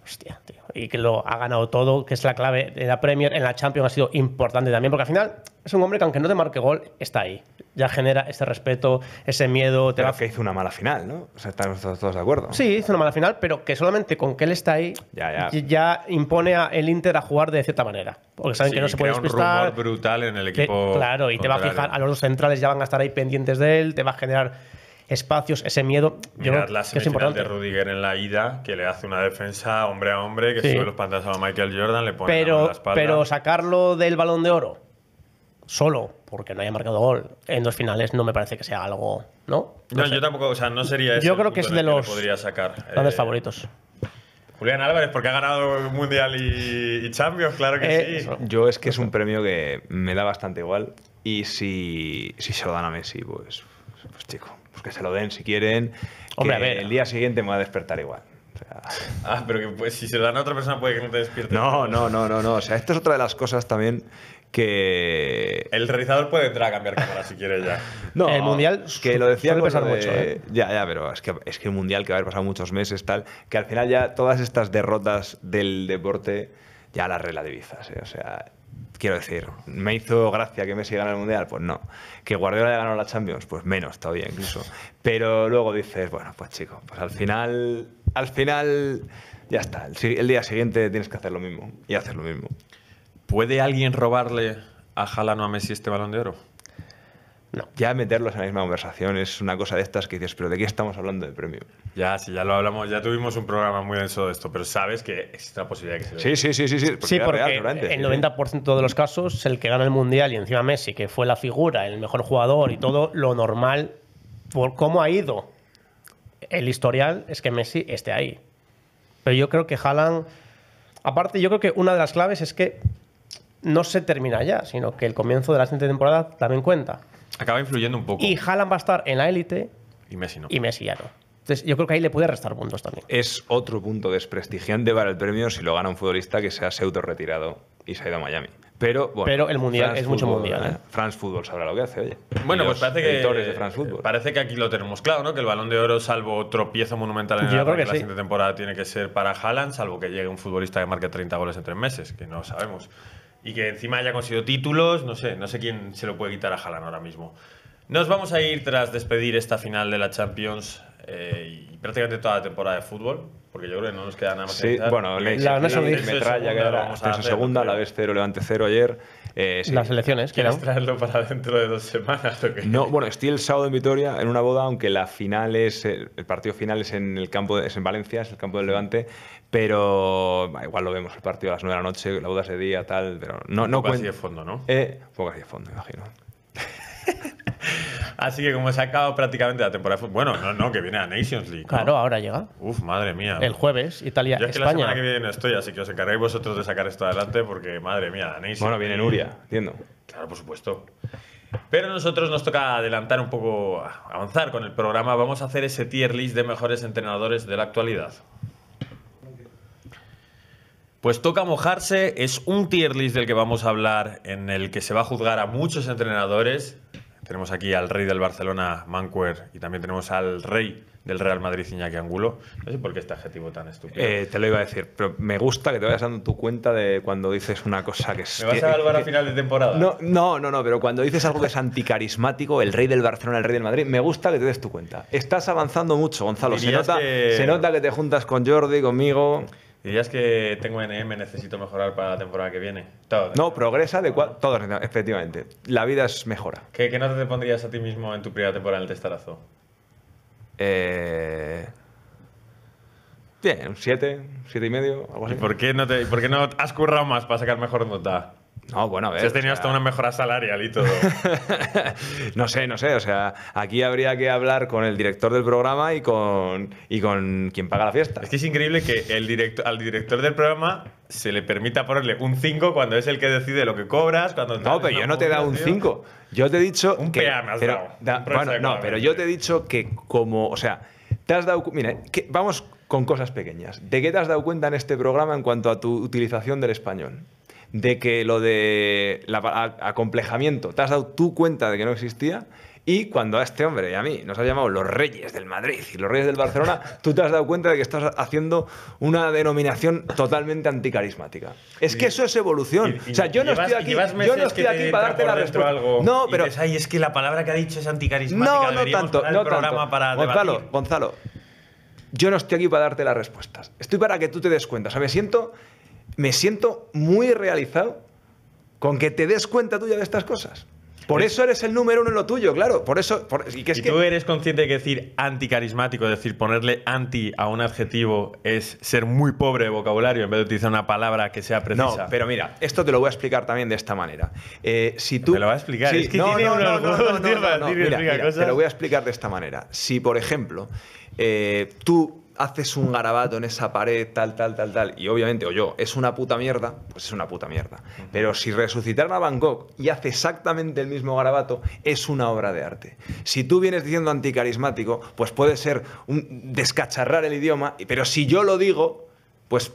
Hostia, tío. Y que lo ha ganado todo, que es la clave. de la Premier, en la Champions ha sido importante también, porque al final es un hombre que aunque no te marque gol, está ahí ya genera ese respeto, ese miedo. Te que hizo una mala final, ¿no? O sea, estamos todos de acuerdo. Sí, hizo una mala final, pero que solamente con que él está ahí ya, ya. a impone al Inter a jugar de cierta manera. Porque saben que no se puede despistar. un rumor brutal en el equipo. claro, y te va a fijar, a los centrales ya van a estar ahí pendientes de él, te va a generar espacios, ese miedo. Mirad la que de Rudiger en la ida, que le hace una defensa hombre a hombre, que sube los pantalones a Michael Jordan, le pone pero, la, Pero sacarlo del balón de oro, solo, porque no haya marcado gol en dos finales no me parece que sea algo, ¿no? No, yo tampoco, o sea, no sería Yo creo que es de los sacar, grandes eh, favoritos. Julián Álvarez, porque ha ganado Mundial y, Champions, claro que eh, sí. Yo es que es un premio que me da bastante igual y si, si se lo dan a Messi, pues, pues chico, pues que se lo den si quieren. que a ver. El día siguiente me va a despertar igual. ah, pero que pues, si se lo dan a otra persona puede que no te despierte No, no, no, no, no. O sea, esto es otra de las cosas también que... El realizador puede entrar a cambiar cámara si quiere ya. No, el mundial que lo decía puede pensar mucho. ¿eh? Ya, ya, pero es que, es que el mundial que va a haber pasado muchos meses, tal, que al final ya todas estas derrotas del deporte ya las relativizas. ¿eh? O sea, quiero decir, ¿me hizo gracia que Messi gane el Mundial? Pues no. ¿Que Guardiola haya ganado la Champions? Pues menos todavía incluso. Pero luego dices, bueno, pues chico, pues al final, al final, ya está. El, día siguiente tienes que hacer lo mismo y hacer lo mismo. ¿Puede alguien robarle a Jalan o a Messi este balón de oro? No, ya meterlos en la misma conversación es una cosa de estas que dices, pero ¿de qué estamos hablando de premio? Ya, sí, ya lo hablamos, ya tuvimos un programa muy denso de esto, pero sabes que existe la posibilidad que se Sí, sí, sí, sí, sí, porque, sí, porque el 90% de los casos, el que gana el Mundial y encima Messi, que fue la figura, el mejor jugador y todo, lo normal, por cómo ha ido el historial, es que Messi esté ahí. Pero yo creo que Haaland... Aparte, yo creo que una de las claves es que no se termina ya, sino que el comienzo de la siguiente temporada también cuenta. Acaba influyendo un poco. Y Haaland va a estar en la élite. Y Messi no. Y Messi ya no. Entonces, yo creo que ahí le puede restar puntos también. Es otro punto desprestigiante para el premio si lo gana un futbolista que se ha pseudo-retirado y se ha ido a Miami. Pero, bueno, Pero el mundial es mucho mundial. Eh, France Football sabrá lo que hace, oye. Bueno, pues parece que, parece que aquí lo tenemos claro, ¿no? Que el balón de oro, salvo tropiezo monumental en el que la siguiente temporada, tiene que ser para Haaland, salvo que llegue un futbolista que marque 30 goles en tres meses, que no sabemos y que encima haya conseguido títulos, no sé, no sé quién se lo puede quitar a Jalan ahora mismo. Nos vamos a ir tras despedir esta final de la Champions eh, y prácticamente toda la temporada de fútbol, porque yo creo que no nos queda nada más. que bueno, la, la, la, la segunda, la vez cero, levante cero ayer. Eh, las elecciones, ¿Quieres traerlo para dentro de dos semanas? No, bueno, estoy el sábado en Vitoria en una boda, aunque la final es, eh, el partido final es en el campo, es en Valencia, es el campo del Levante, pero igual lo vemos el partido a las 9 de la noche, la boda es de día, tal, pero no, no Un poco así de fondo, ¿no? Eh, un poco así de fondo, imagino. Así que como se ha acabado prácticamente la temporada, bueno, no, no, que viene a Nations League. Claro, ahora llega. Uf, madre mía. El jueves, Italia, Yo es que la semana que viene no estoy, así que os encargáis vosotros de sacar esto adelante porque, madre mía, la Nations Bueno, viene Nuria, entiendo. Claro, por supuesto. Pero nosotros nos toca adelantar un poco, avanzar con el programa. Vamos a hacer ese tier list de mejores entrenadores de la actualidad. Pues toca mojarse, es un tier list del que vamos a hablar, en el que se va a juzgar a muchos entrenadores, tenemos aquí al rey del Barcelona, Mancuer, y también tenemos al rey del Real Madrid, Iñaki Angulo. No sé por qué este adjetivo tan estúpido. Eh, te lo iba a decir, pero me gusta que te vayas dando tu cuenta de cuando dices una cosa que es... ¿Me vas a salvar a final de temporada? No, no, no, pero cuando dices algo que es anticarismático, el rey del Barcelona, el rey del Madrid, me gusta que te des tu cuenta. Estás avanzando mucho, Gonzalo. Se se nota que te juntas con Jordi, conmigo... ¿Dirías que tengo NM, necesito mejorar para la temporada que viene? Todo. No, progresa de Todos efectivamente. La vida es mejora. ¿Qué, no te pondrías a ti mismo en tu primera temporada en el testarazo? Eh... Bien, un 7, 7 y medio, algo ¿Y no te, por qué no has currado más para sacar mejor nota? No, bueno, a ver. Si has tenido hasta una mejora salarial y todo. no sé, no sé. O sea, aquí habría que hablar con el director del programa y con, y con quien paga la fiesta. Es que es increíble que el al director del programa se le permita ponerle un 5 cuando es el que decide lo que cobras. Cuando no, pero yo no te he dado un 5. Yo te he dicho. Un que, pero, no, pero yo te he dicho que como. O sea, te has dado. Mira, vamos con cosas pequeñas. ¿De qué te has dado cuenta en este programa en cuanto a tu utilización del español? de que lo de la, acomplejamiento te has dado tú cuenta de que no existía. Y cuando a este hombre y a mí nos ha llamado los reyes del Madrid y los reyes del Barcelona, tú te has dado cuenta de que estás haciendo una denominación totalmente anticarismática. Es que eso es evolución. o sea, yo no estoy aquí, no estoy aquí para darte la respuesta. Algo no, pero... Y es que la palabra que ha dicho es anticarismática. No, no tanto. No tanto. Para Gonzalo, Gonzalo, yo no estoy aquí para darte las respuestas. Estoy para que tú te des cuenta. O me siento me siento muy realizado con que te des cuenta tuya de estas cosas. Por eso eres el número uno en lo tuyo, claro. Por eso. tú eres consciente de que decir anticarismático, es decir, ponerle anti a un adjetivo es ser muy pobre de vocabulario en vez de utilizar una palabra que sea precisa. No, pero mira, esto te lo voy a explicar también de esta manera. Eh, si tú. Te lo voy a explicar. no, no, no, Te lo voy a explicar de esta manera. Si, por ejemplo, eh, tú haces un garabato en esa pared, tal, tal, tal, tal, y obviamente, o yo, es una puta mierda, pues es una puta mierda. Pero si resucitar a Bangkok y hace exactamente el mismo garabato, es una obra de arte. Si tú vienes diciendo anticarismático, pues puede ser un descacharrar el idioma, pero si yo lo digo, pues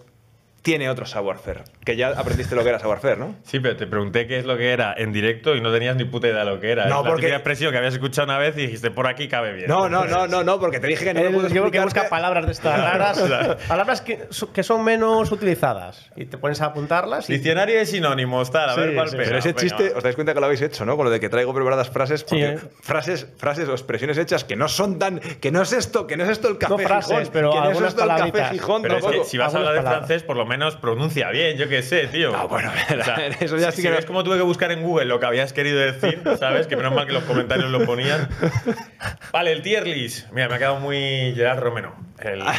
tiene otro savoir-faire. Que ya aprendiste lo que era savoir-faire, ¿no? Sí, pero te pregunté qué es lo que era en directo y no tenías ni puta idea de lo que era. No, porque... la expresión que habías escuchado una vez y dijiste, por aquí cabe bien. No, no, no, no, no porque te dije que no Yo creo explicar... Que busca palabras de estas raras. palabras que, que, son menos utilizadas y te pones a apuntarlas. Diccionario de sinónimos, tal, a ver cuál Pero ese chiste, os dais cuenta que lo habéis hecho, ¿no? Con lo de que traigo preparadas frases, ¿eh? frases, frases o expresiones hechas que no son tan... que no es esto, que no es esto el café Gijón, que no es esto el café Gijón. Pero es que si vas a hablar de francés, por lo menos menos pronuncia bien, yo qué sé, tío. Ah, bueno, o sea, eso ya sí que. ves como tuve que buscar en Google lo que habías querido decir, ¿sabes? Que menos mal que los comentarios lo ponían. Vale, el tier list. Mira, me ha quedado muy Gerard Romero. El, ah.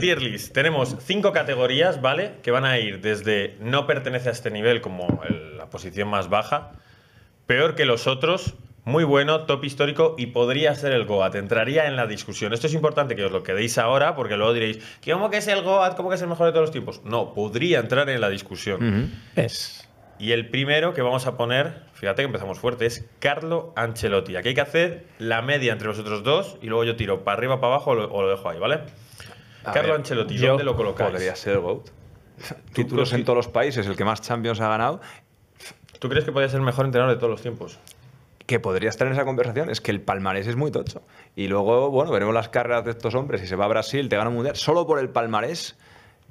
tier list. Tenemos cinco categorías, ¿vale? Que van a ir desde no pertenece a este nivel, como la posición más baja, peor que los otros, muy bueno, top histórico y podría ser el Goat. Entraría en la discusión. Esto es importante que os lo quedéis ahora porque luego diréis, ¿cómo que es el Goat? ¿Cómo que es el mejor de todos los tiempos? No, podría entrar en la discusión. Es. Y el primero que vamos a poner, fíjate que empezamos fuerte, es Carlo Ancelotti. Aquí hay que hacer la media entre vosotros dos y luego yo tiro para arriba, para abajo o lo, dejo ahí, ¿vale? Carlo Ancelotti, ¿dónde lo colocáis? Podría ser el GOAT. Títulos en todos los países, el que más Champions ha ganado. ¿Tú crees que podría ser el mejor entrenador de todos los tiempos? que podría estar en esa conversación es que el palmarés es muy tocho. Y luego, bueno, veremos las carreras de estos hombres. Si se va a Brasil, te gana un mundial. Solo por el palmarés,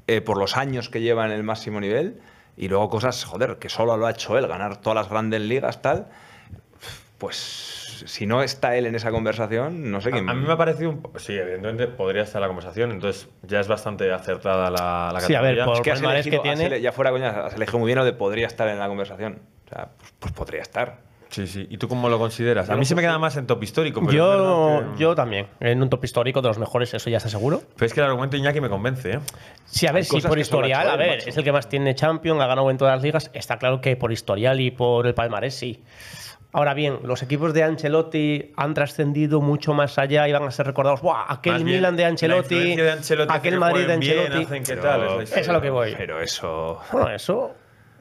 eh, por los años que lleva en el máximo nivel. Y luego cosas, joder, que solo lo ha hecho él, ganar todas las grandes ligas, tal. Pues si no está él en esa conversación, no sé quién. A, mí me ha parecido. Un... Sí, evidentemente podría estar la conversación, entonces ya es bastante acertada la, la a ver, por que, que tiene. ya fuera, coña, has elegido muy bien lo de podría estar en la conversación. O sea, pues, pues podría estar. Sí, sí. ¿Y tú cómo lo consideras? A mí se me queda más en top histórico. Pero yo, yo también. En un top histórico de los mejores, eso ya está seguro. Pero es que el argumento de Iñaki me convence. ¿eh? Sí, a ver, si sí, por historial, a ver, es el que más tiene Champions, ha ganado en todas las ligas. Está claro que por historial y por el palmarés, sí. Ahora bien, los equipos de Ancelotti han trascendido mucho más allá y van a ser recordados. ¡Buah! Aquel Milan de Ancelotti, aquel Madrid de Ancelotti. eso es a lo que voy. Pero eso. Bueno, eso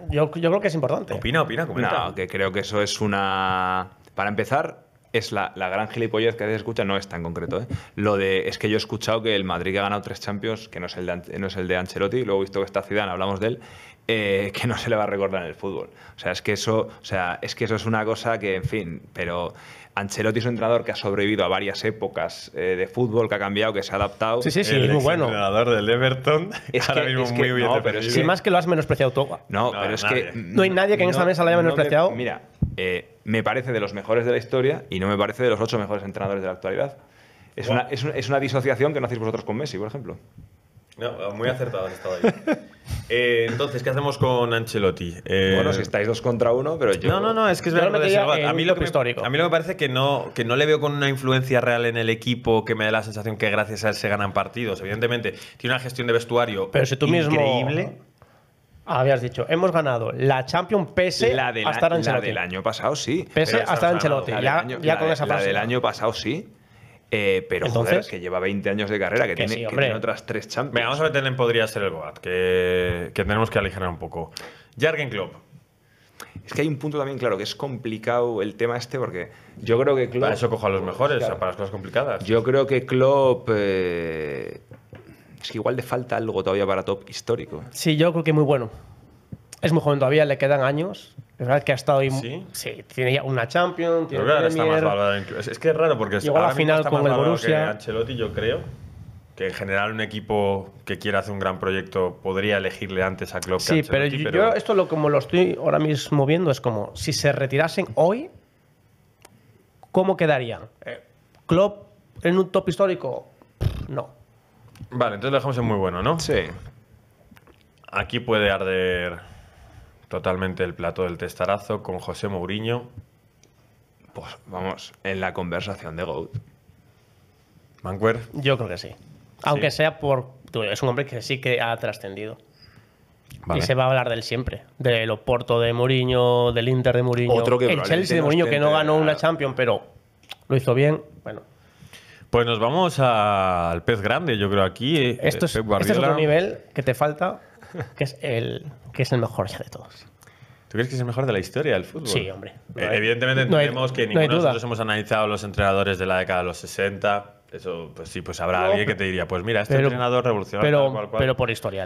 yo, yo creo que es importante. Opina, opina, comenta. No, que creo que eso es una. Para empezar, es la, la, gran gilipollez que se escucha, no es tan concreto. ¿eh? Lo de es que yo he escuchado que el Madrid que ha ganado tres Champions, que no es el de, no es el de Ancelotti, luego he visto que está Zidane, hablamos de él, eh, que no se le va a recordar en el fútbol. O sea, es que eso, o sea, es que eso es una cosa que, en fin, pero Ancelotti es un entrenador que ha sobrevivido a varias épocas eh, de fútbol, que ha cambiado, que se ha adaptado. Sí, sí, sí, eh, es muy bueno. entrenador del Everton es mismo es muy bien no, pero más que lo has menospreciado tú. No, pero es que. No hay nadie que en esta mesa lo haya menospreciado. mira, eh, me parece de los mejores de la historia y no me parece de los ocho mejores entrenadores de la actualidad. es, una, disociación que no hacéis vosotros con Messi, por ejemplo. No, muy acertado has estado ahí. Eh, entonces, ¿qué hacemos con Ancelotti? Eh, bueno, si estáis dos contra uno, pero yo. No, no, no, es que es verdad. A mí, lo histórico. a mí lo que parece que no, que no le veo con una influencia real en el equipo que me da la sensación que gracias a él se ganan partidos. Evidentemente, tiene una gestión de vestuario pero si tú increíble. Mismo... Habías dicho, hemos ganado la Champions pese la de Ancelotti. La del año pasado, sí. Pese hasta Ancelotti. Ya, La del año pasado, sí. Eh, pero ¿Entonces? que lleva 20 años de carrera, que, tiene, otras tres champions. vamos a ver podría ser el Goat, que, tenemos que aligerar un poco. Jargen Klopp. Es que hay un punto también, claro, que es complicado el tema este, porque yo creo que Klopp. Para eso cojo a los mejores, para las cosas complicadas. Yo creo que Klopp. Eh, es que igual le falta algo todavía para top histórico. Sí, yo creo que muy bueno es muy joven todavía, le quedan años. Es verdad que ha estado ahí. Sí, sí tiene ya una champion. tiene Es, que es raro porque llegó a la final con el Borussia. Ancelotti, yo creo que en general un equipo que quiera hacer un gran proyecto podría elegirle antes a Klopp. Sí, pero, yo, pero, yo, esto lo como lo estoy ahora mismo viendo es como si se retirasen hoy, ¿cómo quedaría? Eh, Klopp en un top histórico, no. Vale, entonces lo dejamos en muy bueno, ¿no? Sí. Aquí puede arder totalmente el plato del testarazo con José Mourinho. Pues vamos, en la conversación de Gold. ¿Manquer? Yo creo que sí. Aunque sea por. Es un hombre que sí que ha trascendido. Y se va a hablar del siempre. Del Oporto de Mourinho, del Inter de Mourinho. Otro el Chelsea de Mourinho, que no ganó una Champions, pero lo hizo bien. Bueno. Pues nos vamos al pez grande, yo creo, aquí. Esto es, este es otro nivel que te falta, que es el que es el mejor ya de todos. ¿Tú crees que es el mejor de la historia del fútbol? Sí, hombre. Eh, evidentemente entendemos que ninguno de nosotros hemos analizado los entrenadores de la década de los 60. Eso, pues sí, pues habrá alguien que te diría, pues mira, este pero, entrenador revolucionario. Pero, por historia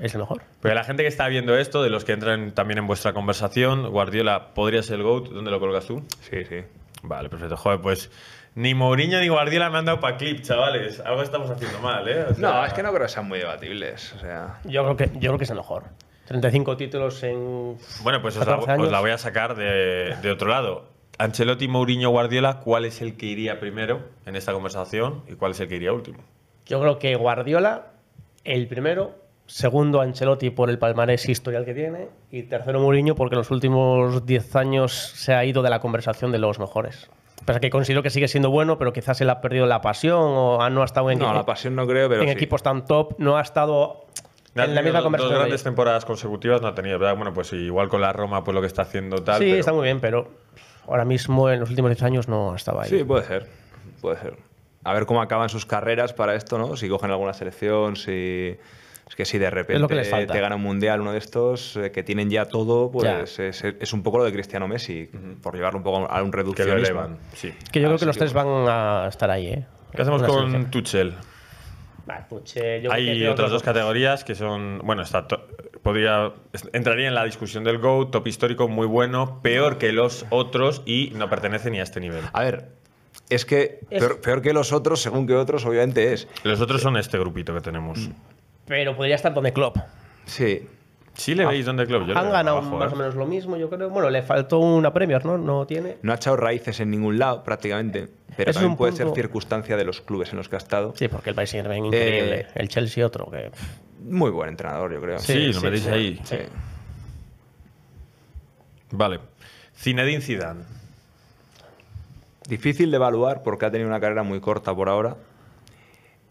es el mejor. Pero la gente que está viendo esto, de los que entran también en vuestra conversación, Guardiola, ¿podría ser el GOAT? ¿Dónde lo colgas tú? Sí, sí. Vale, perfecto. Joder, pues ni Mourinho ni Guardiola me han dado para clip, chavales. Algo estamos haciendo mal, ¿eh? no, es que no creo que sean muy debatibles. yo, creo que, yo creo que es el mejor. 35 títulos en. Bueno, pues os la, voy a sacar de, otro lado. Ancelotti, Mourinho, Guardiola, ¿cuál es el que iría primero en esta conversación y cuál es el que iría último? Yo creo que Guardiola, el primero, segundo Ancelotti por el palmarés historial que tiene y tercero Mourinho porque en los últimos 10 años se ha ido de la conversación de los mejores. Pese que considero que sigue siendo bueno, pero quizás él ha perdido la pasión o no ha estado en, en equipos tan top, no ha estado en la misma grandes temporadas consecutivas no ha tenido, ¿verdad? Bueno, pues igual con la Roma, pues lo que está haciendo tal. Sí, está muy bien, pero ahora mismo en los últimos 10 años no estaba ahí. Sí, puede ser, puede ser. A ver cómo acaban sus carreras para esto, ¿no? Si cogen alguna selección, si... Es que si de repente te gana un mundial uno de estos eh, que tienen ya todo, pues Es, un poco lo de Cristiano Messi, por llevarlo un poco a un reduccionismo. Que, que yo creo que los tres van a estar ahí, ¿eh? ¿Qué hacemos con Tuchel? Pues, eh, Hay otras dos categorías que son. Bueno, está podría entraría en la discusión del Go, top histórico muy bueno, peor que los otros y no pertenece ni a este nivel. A ver, es que Peor, peor, que los otros, según que otros, obviamente es. Los otros son este grupito que tenemos. Pero podría estar donde Klopp. Sí. Sí le veis Donde Club. han ganado más ¿eh? o menos lo mismo, yo creo. Bueno, le faltó una Premier, ¿no? No tiene. No ha echado raíces en ningún lado, prácticamente. Pero también puede ser circunstancia de los clubes en los que ha estado. Sí, porque el Bayern increíble. Eh, el Chelsea otro Muy buen entrenador, yo creo. Sí, lo veréis ahí. Vale. Zinedine Zidane. Difícil de evaluar porque ha tenido una carrera muy corta por ahora.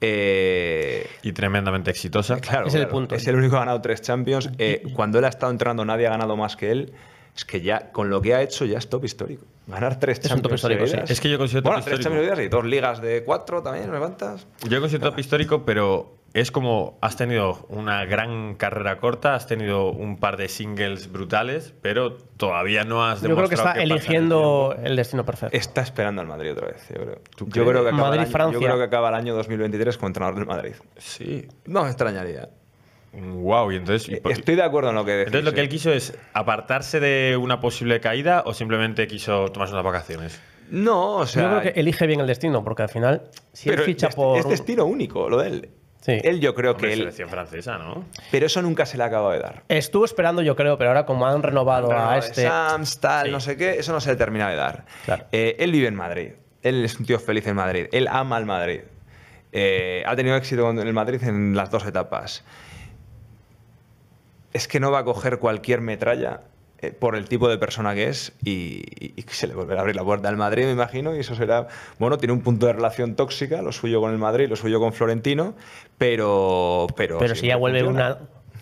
Eh, y tremendamente exitosa. Claro, es el punto. Es el único que ha ganado tres Champions. Eh, cuando él ha estado entrando, nadie ha ganado más que él. Es que ya, con lo que ha hecho, ya es top histórico. Ganar tres Champions Es que yo considero bueno, tres histórico. Champions y dos ligas de cuatro también, ¿levantas? Yo considero top histórico, pero es como has tenido una gran carrera corta, has tenido un par de singles brutales, pero todavía no has demostrado. Yo creo que está eligiendo el, destino perfecto. Está esperando al Madrid otra vez, yo creo. que acaba que acaba el año 2023 como entrenador del Madrid. Sí. No me extrañaría. Wow, entonces. Estoy de acuerdo en lo que decís. Entonces, lo que él quiso eh. es apartarse de una posible caída o simplemente quiso tomarse unas vacaciones. No, o sea. Yo creo que elige bien el destino, porque al final, si él ficha por. Es destino único, lo de él. Él yo creo que él... francesa, Pero eso nunca se le ha acabado de dar. Estuvo esperando yo creo, pero ahora como han renovado ah, a este... Sams, tal, no sé qué, eso no se le termina de dar. Eh, él vive en Madrid. Él es un tío feliz en Madrid. Él ama el Madrid. Eh, ha tenido éxito en el Madrid en las dos etapas. Es que no va a coger cualquier metralla eh, por el tipo de persona que es y, se le volverá a abrir la puerta al Madrid, me imagino, y eso será, bueno, tiene un punto de relación tóxica, lo suyo con el Madrid, lo suyo con Florentino, pero... Pero, pero si ya vuelve una,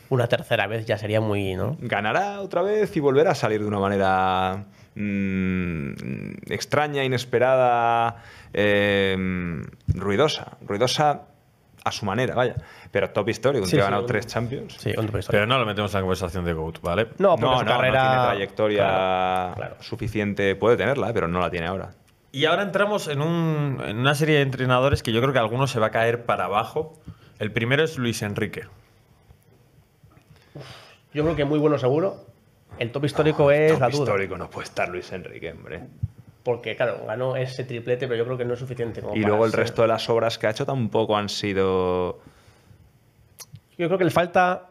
una tercera vez ya sería muy... ¿no? Ganará otra vez y volverá a salir de una manera mm, extraña, inesperada, eh, ruidosa, ruidosa a su manera, vaya. Pero top histórico, sí, que ha ganado tres Champions. Sí, Pero no lo metemos en la conversación de Goat, ¿vale? No, porque no, carrera... tiene trayectoria suficiente. Puede tenerla, ¿eh? pero no la tiene ahora. Y ahora entramos en, una serie de entrenadores que yo creo que alguno se va a caer para abajo. El primero es Luis Enrique. yo creo que muy bueno seguro. El top histórico ah, es top histórico no puede estar Luis Enrique, hombre porque claro, ganó ese triplete, pero yo creo que no es suficiente. y luego el resto de las obras que ha hecho tampoco han sido... Yo creo que le falta...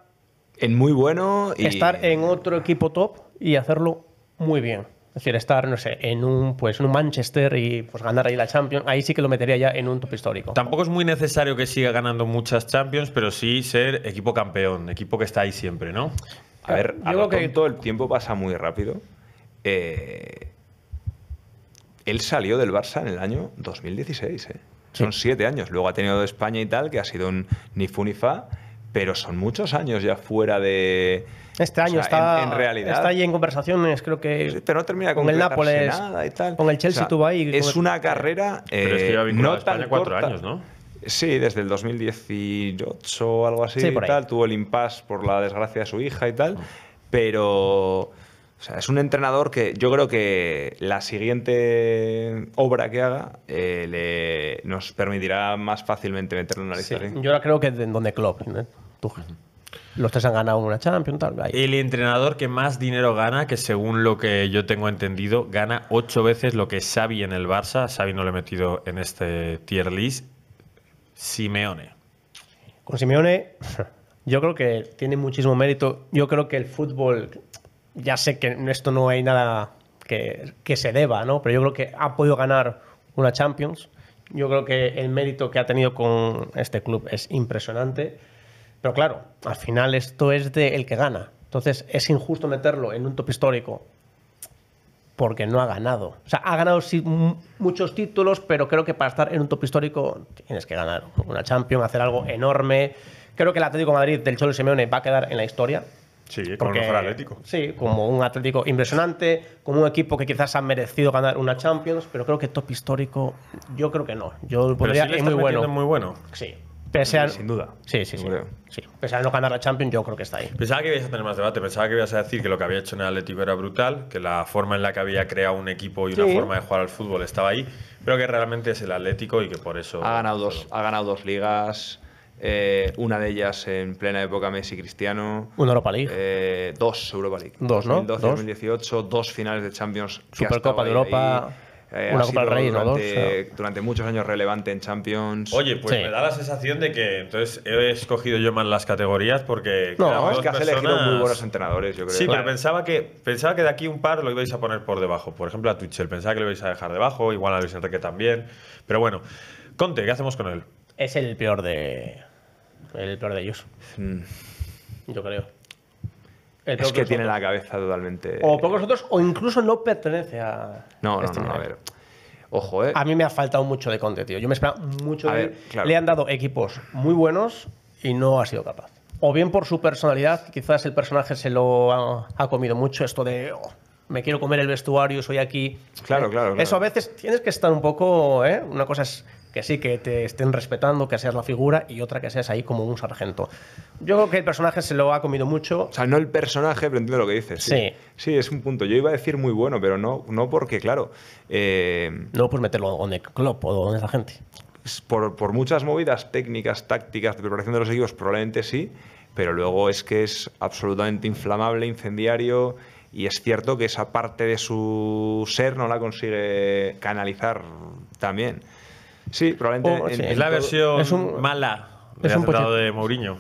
En muy bueno Estar en otro equipo top y hacerlo muy bien. Es decir, estar, no sé, en un, pues, un Manchester y pues, ganar ahí la Champions, ahí sí que lo metería ya en un top histórico. Tampoco es muy necesario que siga ganando muchas Champions, pero sí ser equipo campeón, equipo que está ahí siempre, ¿no? A ver, algo que... todo el tiempo pasa muy rápido. Eh, él salió del Barça en el año 2016. ¿eh? Son siete años. Luego ha tenido España y tal, que ha sido un ni fu ni fa, pero son muchos años ya fuera de. Este año está, en, realidad, está ahí en conversaciones, creo que. Pero no termina con el Nápoles. Con el Chelsea tuvo ahí. Es una carrera. que eh, no tan cuatro años, ¿no? Sí, desde el 2018 o algo así y tal. Tuvo el impasse por la desgracia de su hija y tal. Ah. Pero. O sea, es un entrenador que yo creo que la siguiente obra que haga eh, le, nos permitirá más fácilmente meterlo en la lista. ¿eh? yo ahora creo que en donde Klopp, ¿eh? los tres han ganado una Champions, El entrenador que más dinero gana, que según lo que yo tengo entendido, gana ocho veces lo que Xavi en el Barça. Xavi no lo he metido en este tier list. Simeone. Con Simeone, yo creo que tiene muchísimo mérito. Yo creo que el fútbol ya sé que esto no hay nada que, se deba, ¿no? Pero yo creo que ha podido ganar una Champions. Yo creo que el mérito que ha tenido con este club es impresionante. Pero claro, al final esto es de el que gana. Entonces es injusto meterlo en un top histórico porque no ha ganado. O sea, ha ganado muchos títulos, pero creo que para estar en un top histórico tienes que ganar una Champions, hacer algo enorme. Creo que el Atlético Madrid del Cholo Simeone va a quedar en la historia Sí, como Atlético. Sí, como un Atlético impresionante, como un equipo que quizás ha merecido ganar una Champions, pero creo que top histórico, yo creo que no. Yo podría es muy bueno. Sí. Sin duda. Sí, sí, sí, sí. Pese a no ganar la Champions, yo creo que está ahí. Pensaba que ibas a tener más debate. Pensaba que ibas a decir que lo que había hecho en el Atlético era brutal, que la forma en la que había creado un equipo y una forma de jugar al fútbol estaba ahí, pero que realmente es el Atlético y que por eso. Ha ganado ha ganado dos ligas eh, una de ellas en plena época Messi Cristiano. Una Europa League. Eh, dos Europa League. Dos, ¿no? 2012, 2018, dos finales de Champions. Supercopa de Europa. Eh, una Copa del Rey, durante, Dos, durante muchos años relevante en Champions. Oye, pues me da la sensación de que entonces he escogido yo más las categorías porque. No, es que has elegido muy buenos entrenadores, yo creo. Sí, pero pensaba que, pensaba que de aquí un par lo ibais a poner por debajo. Por ejemplo, a Twitch, pensaba que lo ibais a dejar debajo, igual a Luis Enrique también. Pero bueno, Conte, ¿qué hacemos con él? Es el peor de, el peor de ellos. Mm. Yo creo. El es que tiene la cabeza totalmente. O pocos otros, o incluso no pertenece a. No, no, este a ver. Ojo, eh. A mí me ha faltado mucho de Conte, tío. Yo me esperaba mucho de. Le han dado equipos muy buenos y no ha sido capaz. O bien por su personalidad, quizás el personaje se lo ha, comido mucho, esto de. Oh, me quiero comer el vestuario, soy aquí. Eh, claro, claro, Eso a veces tienes que estar un poco. Eh, una cosa es que sí, que te estén respetando, que seas la figura, y otra que seas ahí como un sargento. Yo creo que el personaje se lo ha comido mucho. O sea, no el personaje, pero entiendo lo que dices. Sí. Sí, es un punto. Yo iba a decir muy bueno, pero no, no porque, claro. Eh, no, pues meterlo el club o donde la gente. Por, por muchas movidas técnicas, tácticas, de preparación de los equipos, probablemente sí, pero luego es que es absolutamente inflamable, incendiario. Y es cierto que esa parte de su ser no la consigue canalizar también. Sí, probablemente. Oh, es la versión mala del de Mourinho.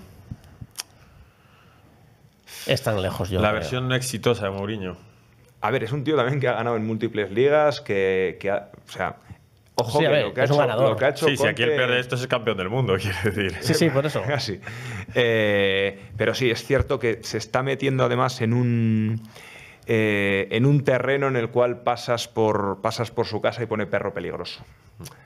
Es tan lejos yo. La versión exitosa de Mourinho. A ver, es un tío también que ha ganado en múltiples ligas, que, ha, o sea, Ojo que, lo que, ha hecho, sí, si aquí el de esto es campeón del mundo, quiere decir. Sí, sí, por eso. Eh, pero sí, es cierto que se está metiendo además en un eh, en un terreno en el cual pasas por, pasas por su casa y pone perro peligroso.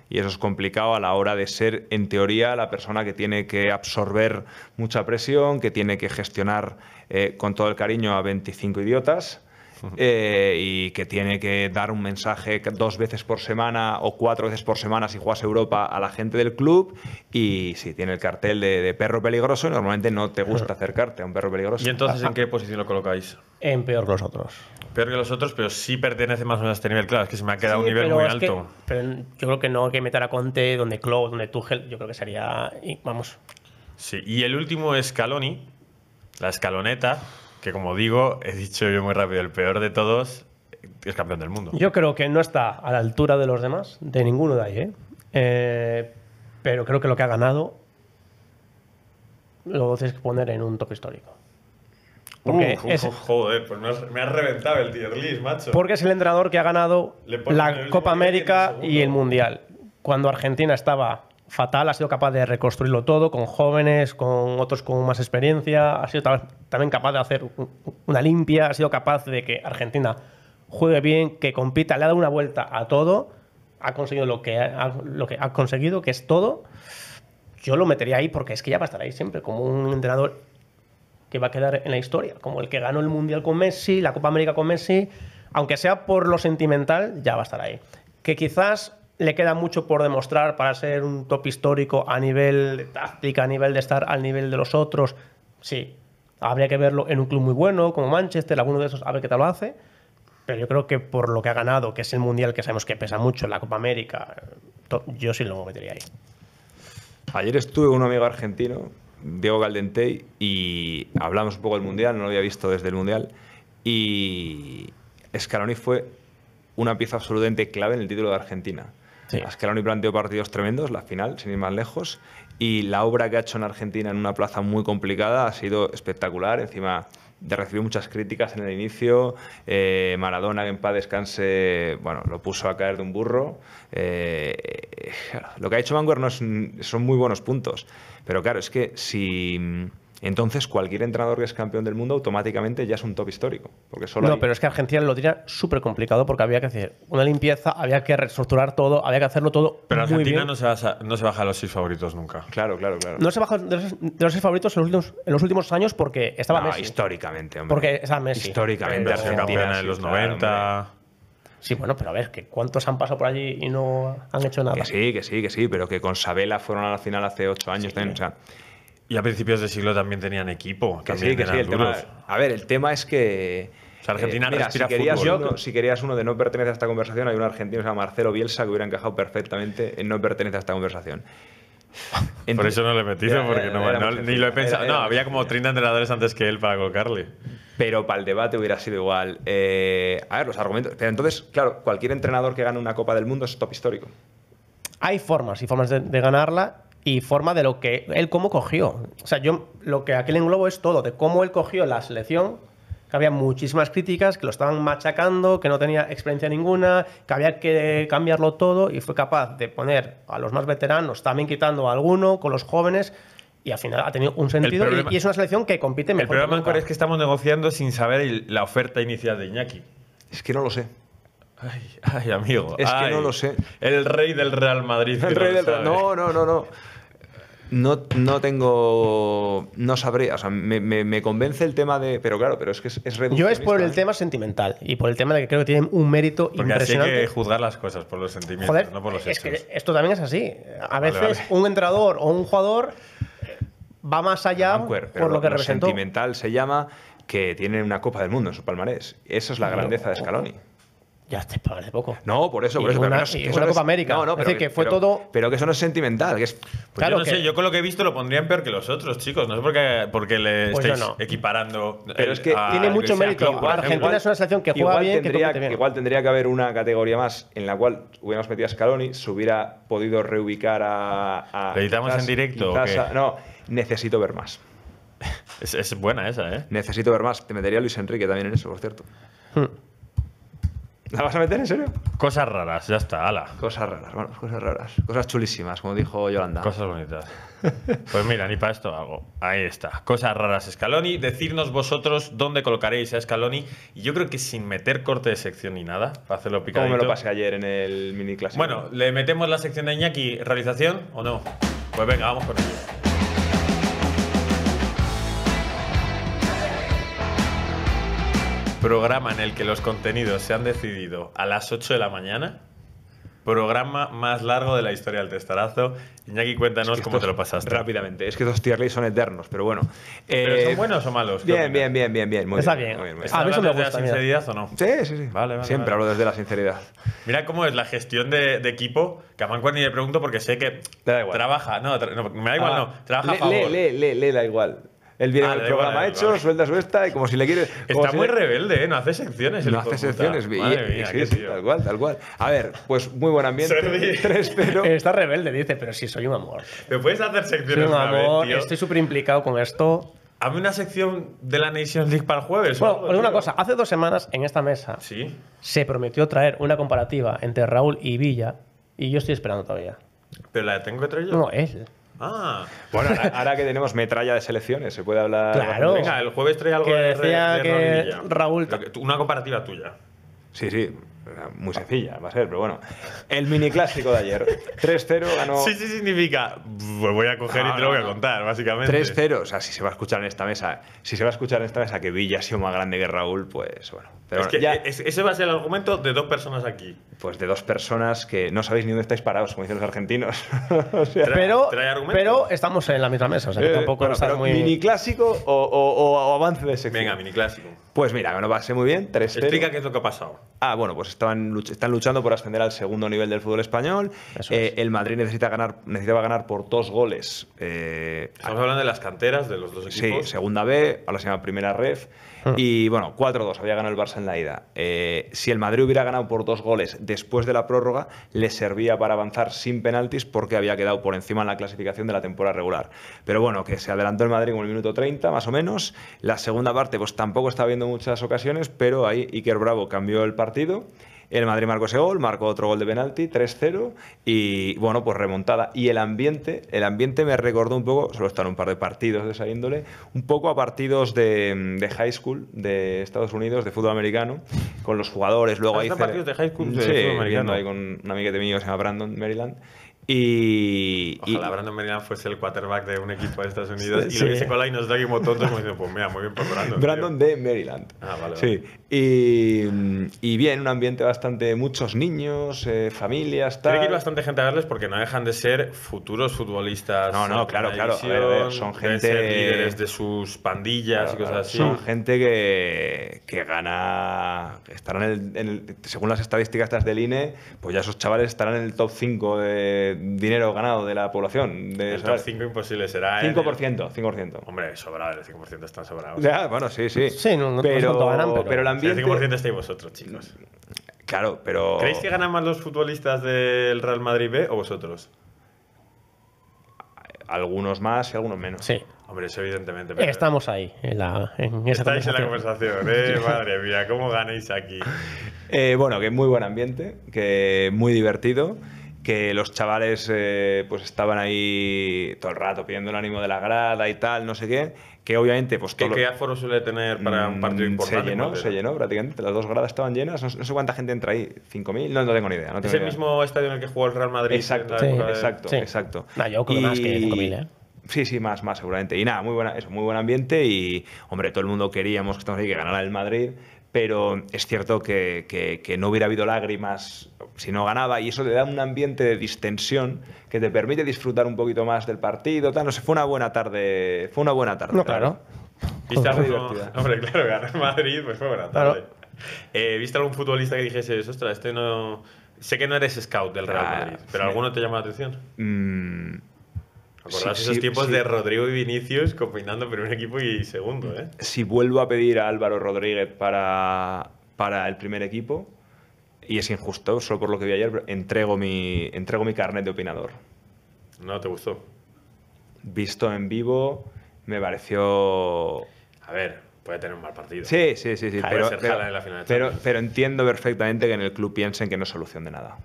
Y eso es complicado a la hora de ser, en teoría, la persona que tiene que absorber mucha presión, que tiene que gestionar eh, con todo el cariño a 25 idiotas Eh, y que tiene que dar un mensaje dos veces por semana o cuatro veces por semana si juegas Europa a la gente del club y si tiene el cartel de, perro peligroso, normalmente no te gusta acercarte a un perro peligroso. ¿Y entonces en qué posición lo colocáis? En peor que los otros. Peor que los otros, pero sí pertenece más o menos a este nivel. Claro, es que se me ha quedado un nivel muy alto. pero yo creo que no hay que meter a Conte, donde Klopp, donde Tuchel, yo creo que sería... Vamos. Sí, y el último es Caloni la escaloneta, que como digo, he dicho yo muy rápido, el peor de todos es campeón del mundo. Yo creo que no está a la altura de los demás, de ninguno de ahí, ¿eh? eh pero creo que lo que ha ganado lo tienes que poner en un top histórico. Uh, joder, pues me has, reventado el tier list, macho. Porque es el entrenador que ha ganado la Copa América y el Mundial. Cuando Argentina estaba Fatal ha sido capaz de reconstruirlo todo con jóvenes, con otros con más experiencia, ha sido también capaz de hacer una limpia, ha sido capaz de que Argentina juegue bien, que compita, le ha dado una vuelta a todo, ha conseguido lo que ha, conseguido, que es todo. Yo lo metería ahí porque es que ya va a estar ahí siempre como un entrenador que va a quedar en la historia, como el que ganó el Mundial con Messi, la Copa América con Messi, aunque sea por lo sentimental, ya va a estar ahí. Que quizás le queda mucho por demostrar para ser un top histórico a nivel de táctica, a nivel de estar al nivel de los otros. Sí, habría que verlo en un club muy bueno como Manchester, alguno de esos, a ver qué tal lo hace. Pero yo creo que por lo que ha ganado, que es el Mundial que sabemos que pesa mucho, en la Copa América, yo sí lo metería ahí. Ayer estuve con un amigo argentino, Diego Galdentey, y hablamos un poco del Mundial, no lo había visto desde el Mundial, y Scaloni fue una pieza absolutamente clave en el título de Argentina que la planteó partidos tremendos, la final, sin ir más lejos, y la obra que ha hecho en Argentina en una plaza muy complicada ha sido espectacular, encima de recibió muchas críticas en el inicio. Eh, Maradona, que en paz descanse, bueno, lo puso a caer de un burro. Eh, eh, lo que ha hecho Vanguard son muy buenos puntos. Pero claro, es que si entonces, cualquier entrenador que es campeón del mundo automáticamente ya es un top histórico. Porque solo no, pero es que Argentina lo tenía súper complicado porque había que hacer una limpieza, había que reestructurar todo, había que hacerlo todo. Pero Argentina No, se baja a los seis favoritos nunca. Claro, claro, claro. No se baja de los, seis favoritos en los, últimos, años porque estaba no, Históricamente, hombre. Porque estaba Messi. Históricamente, Argentina. en los 90. Sí, bueno, pero a ver, que ¿cuántos han pasado por allí y no han hecho nada? Que sí, que sí, que sí, pero que con Sabela fueron a la final hace ocho años también. Y a principios de siglo también tenían equipo. también sí, que sí, el tema, a ver, el tema es que. Argentina eh, si querías, uno de no pertenece a esta conversación, hay un argentino que se llama Marcelo Bielsa que hubiera encajado perfectamente en no pertenece a esta conversación. Por eso no lo he metido, porque no, ni lo he pensado. no, había como 30 entrenadores antes que él para colocarle. Pero para el debate hubiera sido igual. Eh, a ver, los argumentos. entonces, claro, cualquier entrenador que gane una Copa del Mundo es top histórico. Hay formas y formas de ganarla y forma de lo que él cómo cogió. O sea, yo lo que aquí le englobo es todo, de cómo él cogió la selección, que había muchísimas críticas, que lo estaban machacando, que no tenía experiencia ninguna, que había que cambiarlo todo y fue capaz de poner a los más veteranos, también quitando a alguno, con los jóvenes. Y al final ha tenido un sentido y, es una selección que compite mejor. El problema es que estamos negociando sin saber la oferta inicial de Iñaki. Es que no lo sé. Ay, ay amigo. Es que no lo sé. El rey del Real Madrid. El rey del... No, no, no, no no, no tengo. No sabría. O sea, me, me, convence el tema de. Pero claro, pero es que es, es Yo es por el ¿eh? tema sentimental y por el tema de que creo que tienen un mérito Porque impresionante. hay que juzgar las cosas por los sentimientos, no por los es Que esto también es así. A veces un entrenador o un jugador va más allá por lo, que representa. Sentimental se llama que tienen una Copa del Mundo en su palmarés. Esa es la grandeza de Scaloni. No, por eso, por eso. Copa América. que fue todo. Pero que eso no es sentimental. Que es, pues claro yo yo con lo que he visto lo pondrían peor que los otros, chicos. No es por porque le pues equiparando. Pero es que tiene mucho mérito. Argentina es una selección que juega bien, Igual tendría que haber una categoría más en la cual hubiéramos metido a Scaloni, se hubiera podido reubicar a. en directo? no, necesito ver más. es, buena esa, ¿eh? Necesito ver más. Te metería a Luis Enrique también en eso, por cierto. Hmm. ¿La vas a meter en serio? Cosas raras, ya está, ala. Cosas raras, bueno, pues cosas raras. Cosas chulísimas, como dijo Yolanda. Cosas bonitas. pues mira, ni para esto hago. Ahí está. Cosas raras, Scaloni. Decirnos vosotros dónde colocaréis a Scaloni. Y yo creo que sin meter corte de sección ni nada, para hacerlo picadito. Como me lo pasé ayer en el mini clase. Bueno, ¿le metemos la sección de Iñaki realización o no? Pues venga, vamos con ello. Programa en el que los contenidos se han decidido a las 8 de la mañana. Programa más largo de la historia del testarazo. Iñaki, cuéntanos cómo te lo pasaste. Rápidamente, es que estos tier son eternos, pero bueno. ¿Pero son eh, buenos o malos? Bien, bien, bien, bien, bien, Está bien. desde la sinceridad o no? Sí, sí, sí. Siempre hablo desde la sinceridad. Mira cómo es la gestión de, equipo, que a Mancuerni le pregunto porque sé que trabaja. No, no, me da igual, ah, no. Trabaja a favor. le da igual. Él viene con ah, el programa hecho, suelta su esta y como si le quiere. Está muy rebelde, ¿eh? No hace secciones. No hace secciones. Y, sí, sí, tal cual, tal cual. A ver, pues muy buen ambiente. Tres, Está rebelde, dice, pero sí, soy un amor. ¿Me puedes hacer secciones? Soy un amor, estoy súper implicado con esto. Hazme una sección de la Nations League para el jueves. Bueno, algo, pues una cosa. Hace dos semanas en esta mesa ¿Sí? se prometió traer una comparativa entre Raúl y Villa y yo estoy esperando todavía. ¿Pero la tengo que traer yo? No, él. Ah. Bueno, ahora que tenemos metralla de selecciones, se puede hablar. Claro. Venga, el jueves trae algo de, decía Raúl. Una comparativa tuya. Sí, sí. Muy sencilla va a ser, pero bueno. El mini clásico de ayer. 3-0 ganó. Sí, sí, significa. Pues voy a coger y te lo voy a contar, básicamente. 3-0, o sea, si se va a escuchar en esta mesa, si se va a escuchar en esta mesa que Villa ha sido más grande que Raúl, pues bueno. es que ese va a ser el argumento de dos personas aquí. Pues de dos personas que no sabéis ni dónde estáis parados, como dicen los argentinos. pero, pero estamos en la misma mesa, o sea, eh, tampoco eh, muy... ¿Mini clásico o, o, o avance de sección? Venga, mini clásico. Pues mira, no va a muy bien. Explica qué es lo que ha pasado. Ah, bueno, pues estaban, están luchando por ascender al segundo nivel del fútbol español. Eh, el Madrid necesita ganar, necesitaba ganar por dos goles. Eh, Estamos hablando de las canteras de los dos equipos. Sí, segunda B, ahora se llama primera ref. Hmm. Y bueno, 4-2, había ganado el Barça en la ida. Eh, si el Madrid hubiera ganado por dos goles después de la prórroga, le servía para avanzar sin penaltis porque había quedado por encima en la clasificación de la temporada regular. Pero bueno, que se adelantó el Madrid en el minuto 30, más o menos. La segunda parte, pues tampoco está habiendo muchas ocasiones, pero ahí Iker Bravo cambió el partido. El Madrid marcó ese gol, marcó otro gol de penalti, 3-0 y bueno, pues remontada. Y el ambiente, el ambiente me recordó un poco, solo están un par de partidos de esa índole, un poco a partidos de, high school de Estados Unidos, de fútbol americano, con los jugadores. Luego ah, ahí partidos de high school de fútbol americano? ahí con un amiguete mío que se llama Brandon Maryland. Y, Ojalá Brandon Maryland fuese el quarterback de un equipo de Estados Unidos y lo que se cola y nos da como tontos como diciendo, pues mira, muy bien por Brandon. Brandon de Maryland. Ah, vale. Sí. Y, y, bien, un ambiente bastante, muchos niños, eh, familias, tal. Tiene que ir bastante gente a verles porque no dejan de ser futuros futbolistas. No, no, claro, claro. son gente... líderes de sus pandillas y cosas así. Son gente que, que gana... Estarán en según las estadísticas del INE, pues ya esos chavales estarán en el top 5 de dinero ganado de la población. De, el 5 imposible será. 5%, el... 5%. Hombre, sobrado, el 5% están sobrados. Ya, bueno, sí, sí. Sí, no, pero, pero, el 5% estáis vosotros, chicos. Claro, pero. ¿Creéis que ganan más los futbolistas del Real Madrid B o vosotros? Algunos más y algunos menos. Sí. Hombre, eso evidentemente. Estamos ahí, en, la, en esa Estáis en la conversación, ¿eh? madre mía, ¿cómo ganéis aquí? Eh, bueno, que muy buen ambiente, que muy divertido que los chavales eh, pues estaban ahí todo el rato pidiendo el ánimo de la grada y tal, no sé qué, que obviamente pues ¿Qué, ¿Qué aforo suele tener para un partido mm, importante? Se llenó, se llenó prácticamente, las dos gradas estaban llenas, no, sé cuánta gente entra ahí, 5.000, no, tengo ni idea. No es el mismo estadio en el que jugó el Real Madrid. Exacto, exacto, exacto. Ah, yo creo más que 5.000, ¿eh? Sí, sí, más, más seguramente. Y nada, muy buena, eso, muy buen ambiente y, hombre, todo el mundo queríamos que ahí, que ganara el Madrid pero es cierto que, no hubiera habido lágrimas si no ganaba y eso le da un ambiente de distensión que te permite disfrutar un poquito más del partido. No sé, fue una buena tarde. Fue una buena tarde. claro. ¿Viste hombre, claro, ganar Madrid pues fue buena tarde. Eh, ¿Viste algún futbolista que dijese, ostras, este no... Sé que no eres scout del Real ah, Madrid, pero ¿alguno te llama la atención? Mm, Acordás esos tiempos de Rodrigo y Vinicius combinando primer equipo y segundo, mm. ¿eh? Si vuelvo a pedir a Álvaro Rodríguez para, el primer equipo, y es injusto, solo por lo que vi ayer, entrego mi, entrego mi carnet de opinador. ¿No te gustó? Visto en vivo, me pareció... A ver, puede tener un mal partido. Sí, sí, sí, sí. Pero, entiendo perfectamente que en el club piensen que no es de nada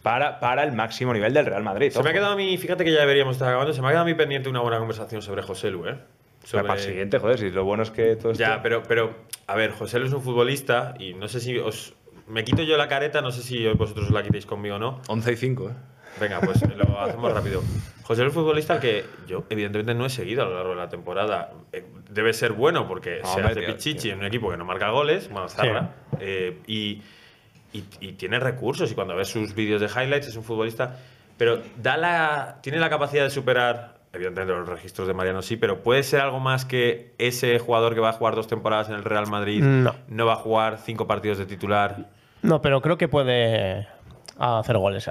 para, para el máximo nivel del Real Madrid. Se me ha quedado a mí, fíjate que ya deberíamos estar acabando, se me ha quedado a mí pendiente una buena conversación sobre José ¿eh? Para el siguiente, joder, si lo bueno es que todo Ya, pero, pero, a ver, José es un futbolista y no sé si os... Me quito yo la careta, no sé si vosotros la quitéis conmigo o no. 11 y 5, ¿eh? Venga, pues lo hacemos rápido. José Lu es futbolista que yo evidentemente no he seguido a lo largo de la temporada. Eh, debe ser bueno porque se hace pichichi en un equipo que no marca goles, bueno, zarra, eh, y y, tiene recursos. Y cuando ves sus vídeos de highlights, es un futbolista. Pero da tiene la capacidad de superar, evidentemente los registros de Mariano sí, pero puede ser algo más que ese jugador que va a jugar dos temporadas en el Real Madrid no, va a jugar cinco partidos de titular. No, pero creo que puede ah, hacer goles.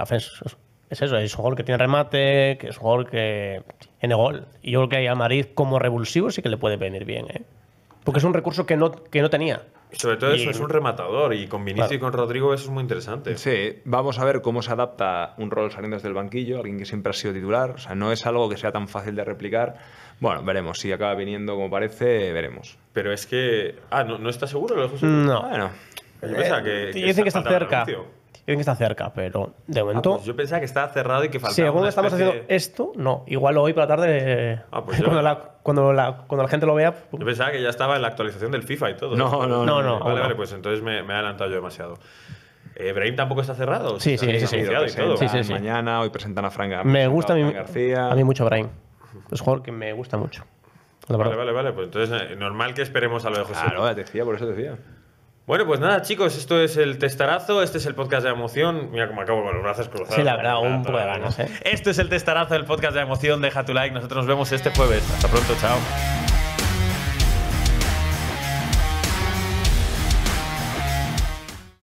Es eso, es un gol que tiene remate, que es un gol que tiene gol. Y yo creo que ahí a Madrid como revulsivo sí que le puede venir bien, ¿eh? Porque es un recurso que no, que no tenía. Sobre todo eso, es un rematador y con Vinicius y con Rodrigo eso es muy interesante. Sí, vamos a ver cómo se adapta un rol saliendo desde el banquillo, alguien que siempre ha sido titular, o sea, no es algo que sea tan fácil de replicar. Bueno, veremos, si acaba viniendo como parece, veremos. Pero es que... Ah, ¿no, está seguro? ¿Lo No. Bueno. Eh, que, está cerca que está cerca, pero de ah, momento. Pues yo pensaba que estaba cerrado y que faltaba. Según estamos haciendo esto, no. Igual hoy por la tarde. Ah, pues cuando, la, cuando, la, gente lo vea. Yo pensaba que ya estaba en la actualización del FIFA y todo. No, ¿eh? no, no. vale, vale, pues entonces me, he adelantado yo demasiado. Eh, tampoco está cerrado. Sí, sí, sí, sí, sí, sí, Mañana, hoy presentan a Franga Me gusta a mí, mucho Brain Es un jugador que me gusta mucho. Vale, vale, vale. Pues entonces, eh, normal que esperemos a lo de José. Claro, te decía, por eso te decía. Bueno, pues nada, chicos, esto es el testarazo, este es el podcast de la emoción. Mira cómo acabo con los brazos cruzados. Sí, la verdad, un poco de ganas, ¿eh? Esto es el testarazo, del podcast de la emoción. Deja tu like, nosotros nos vemos este jueves. Hasta pronto, chao.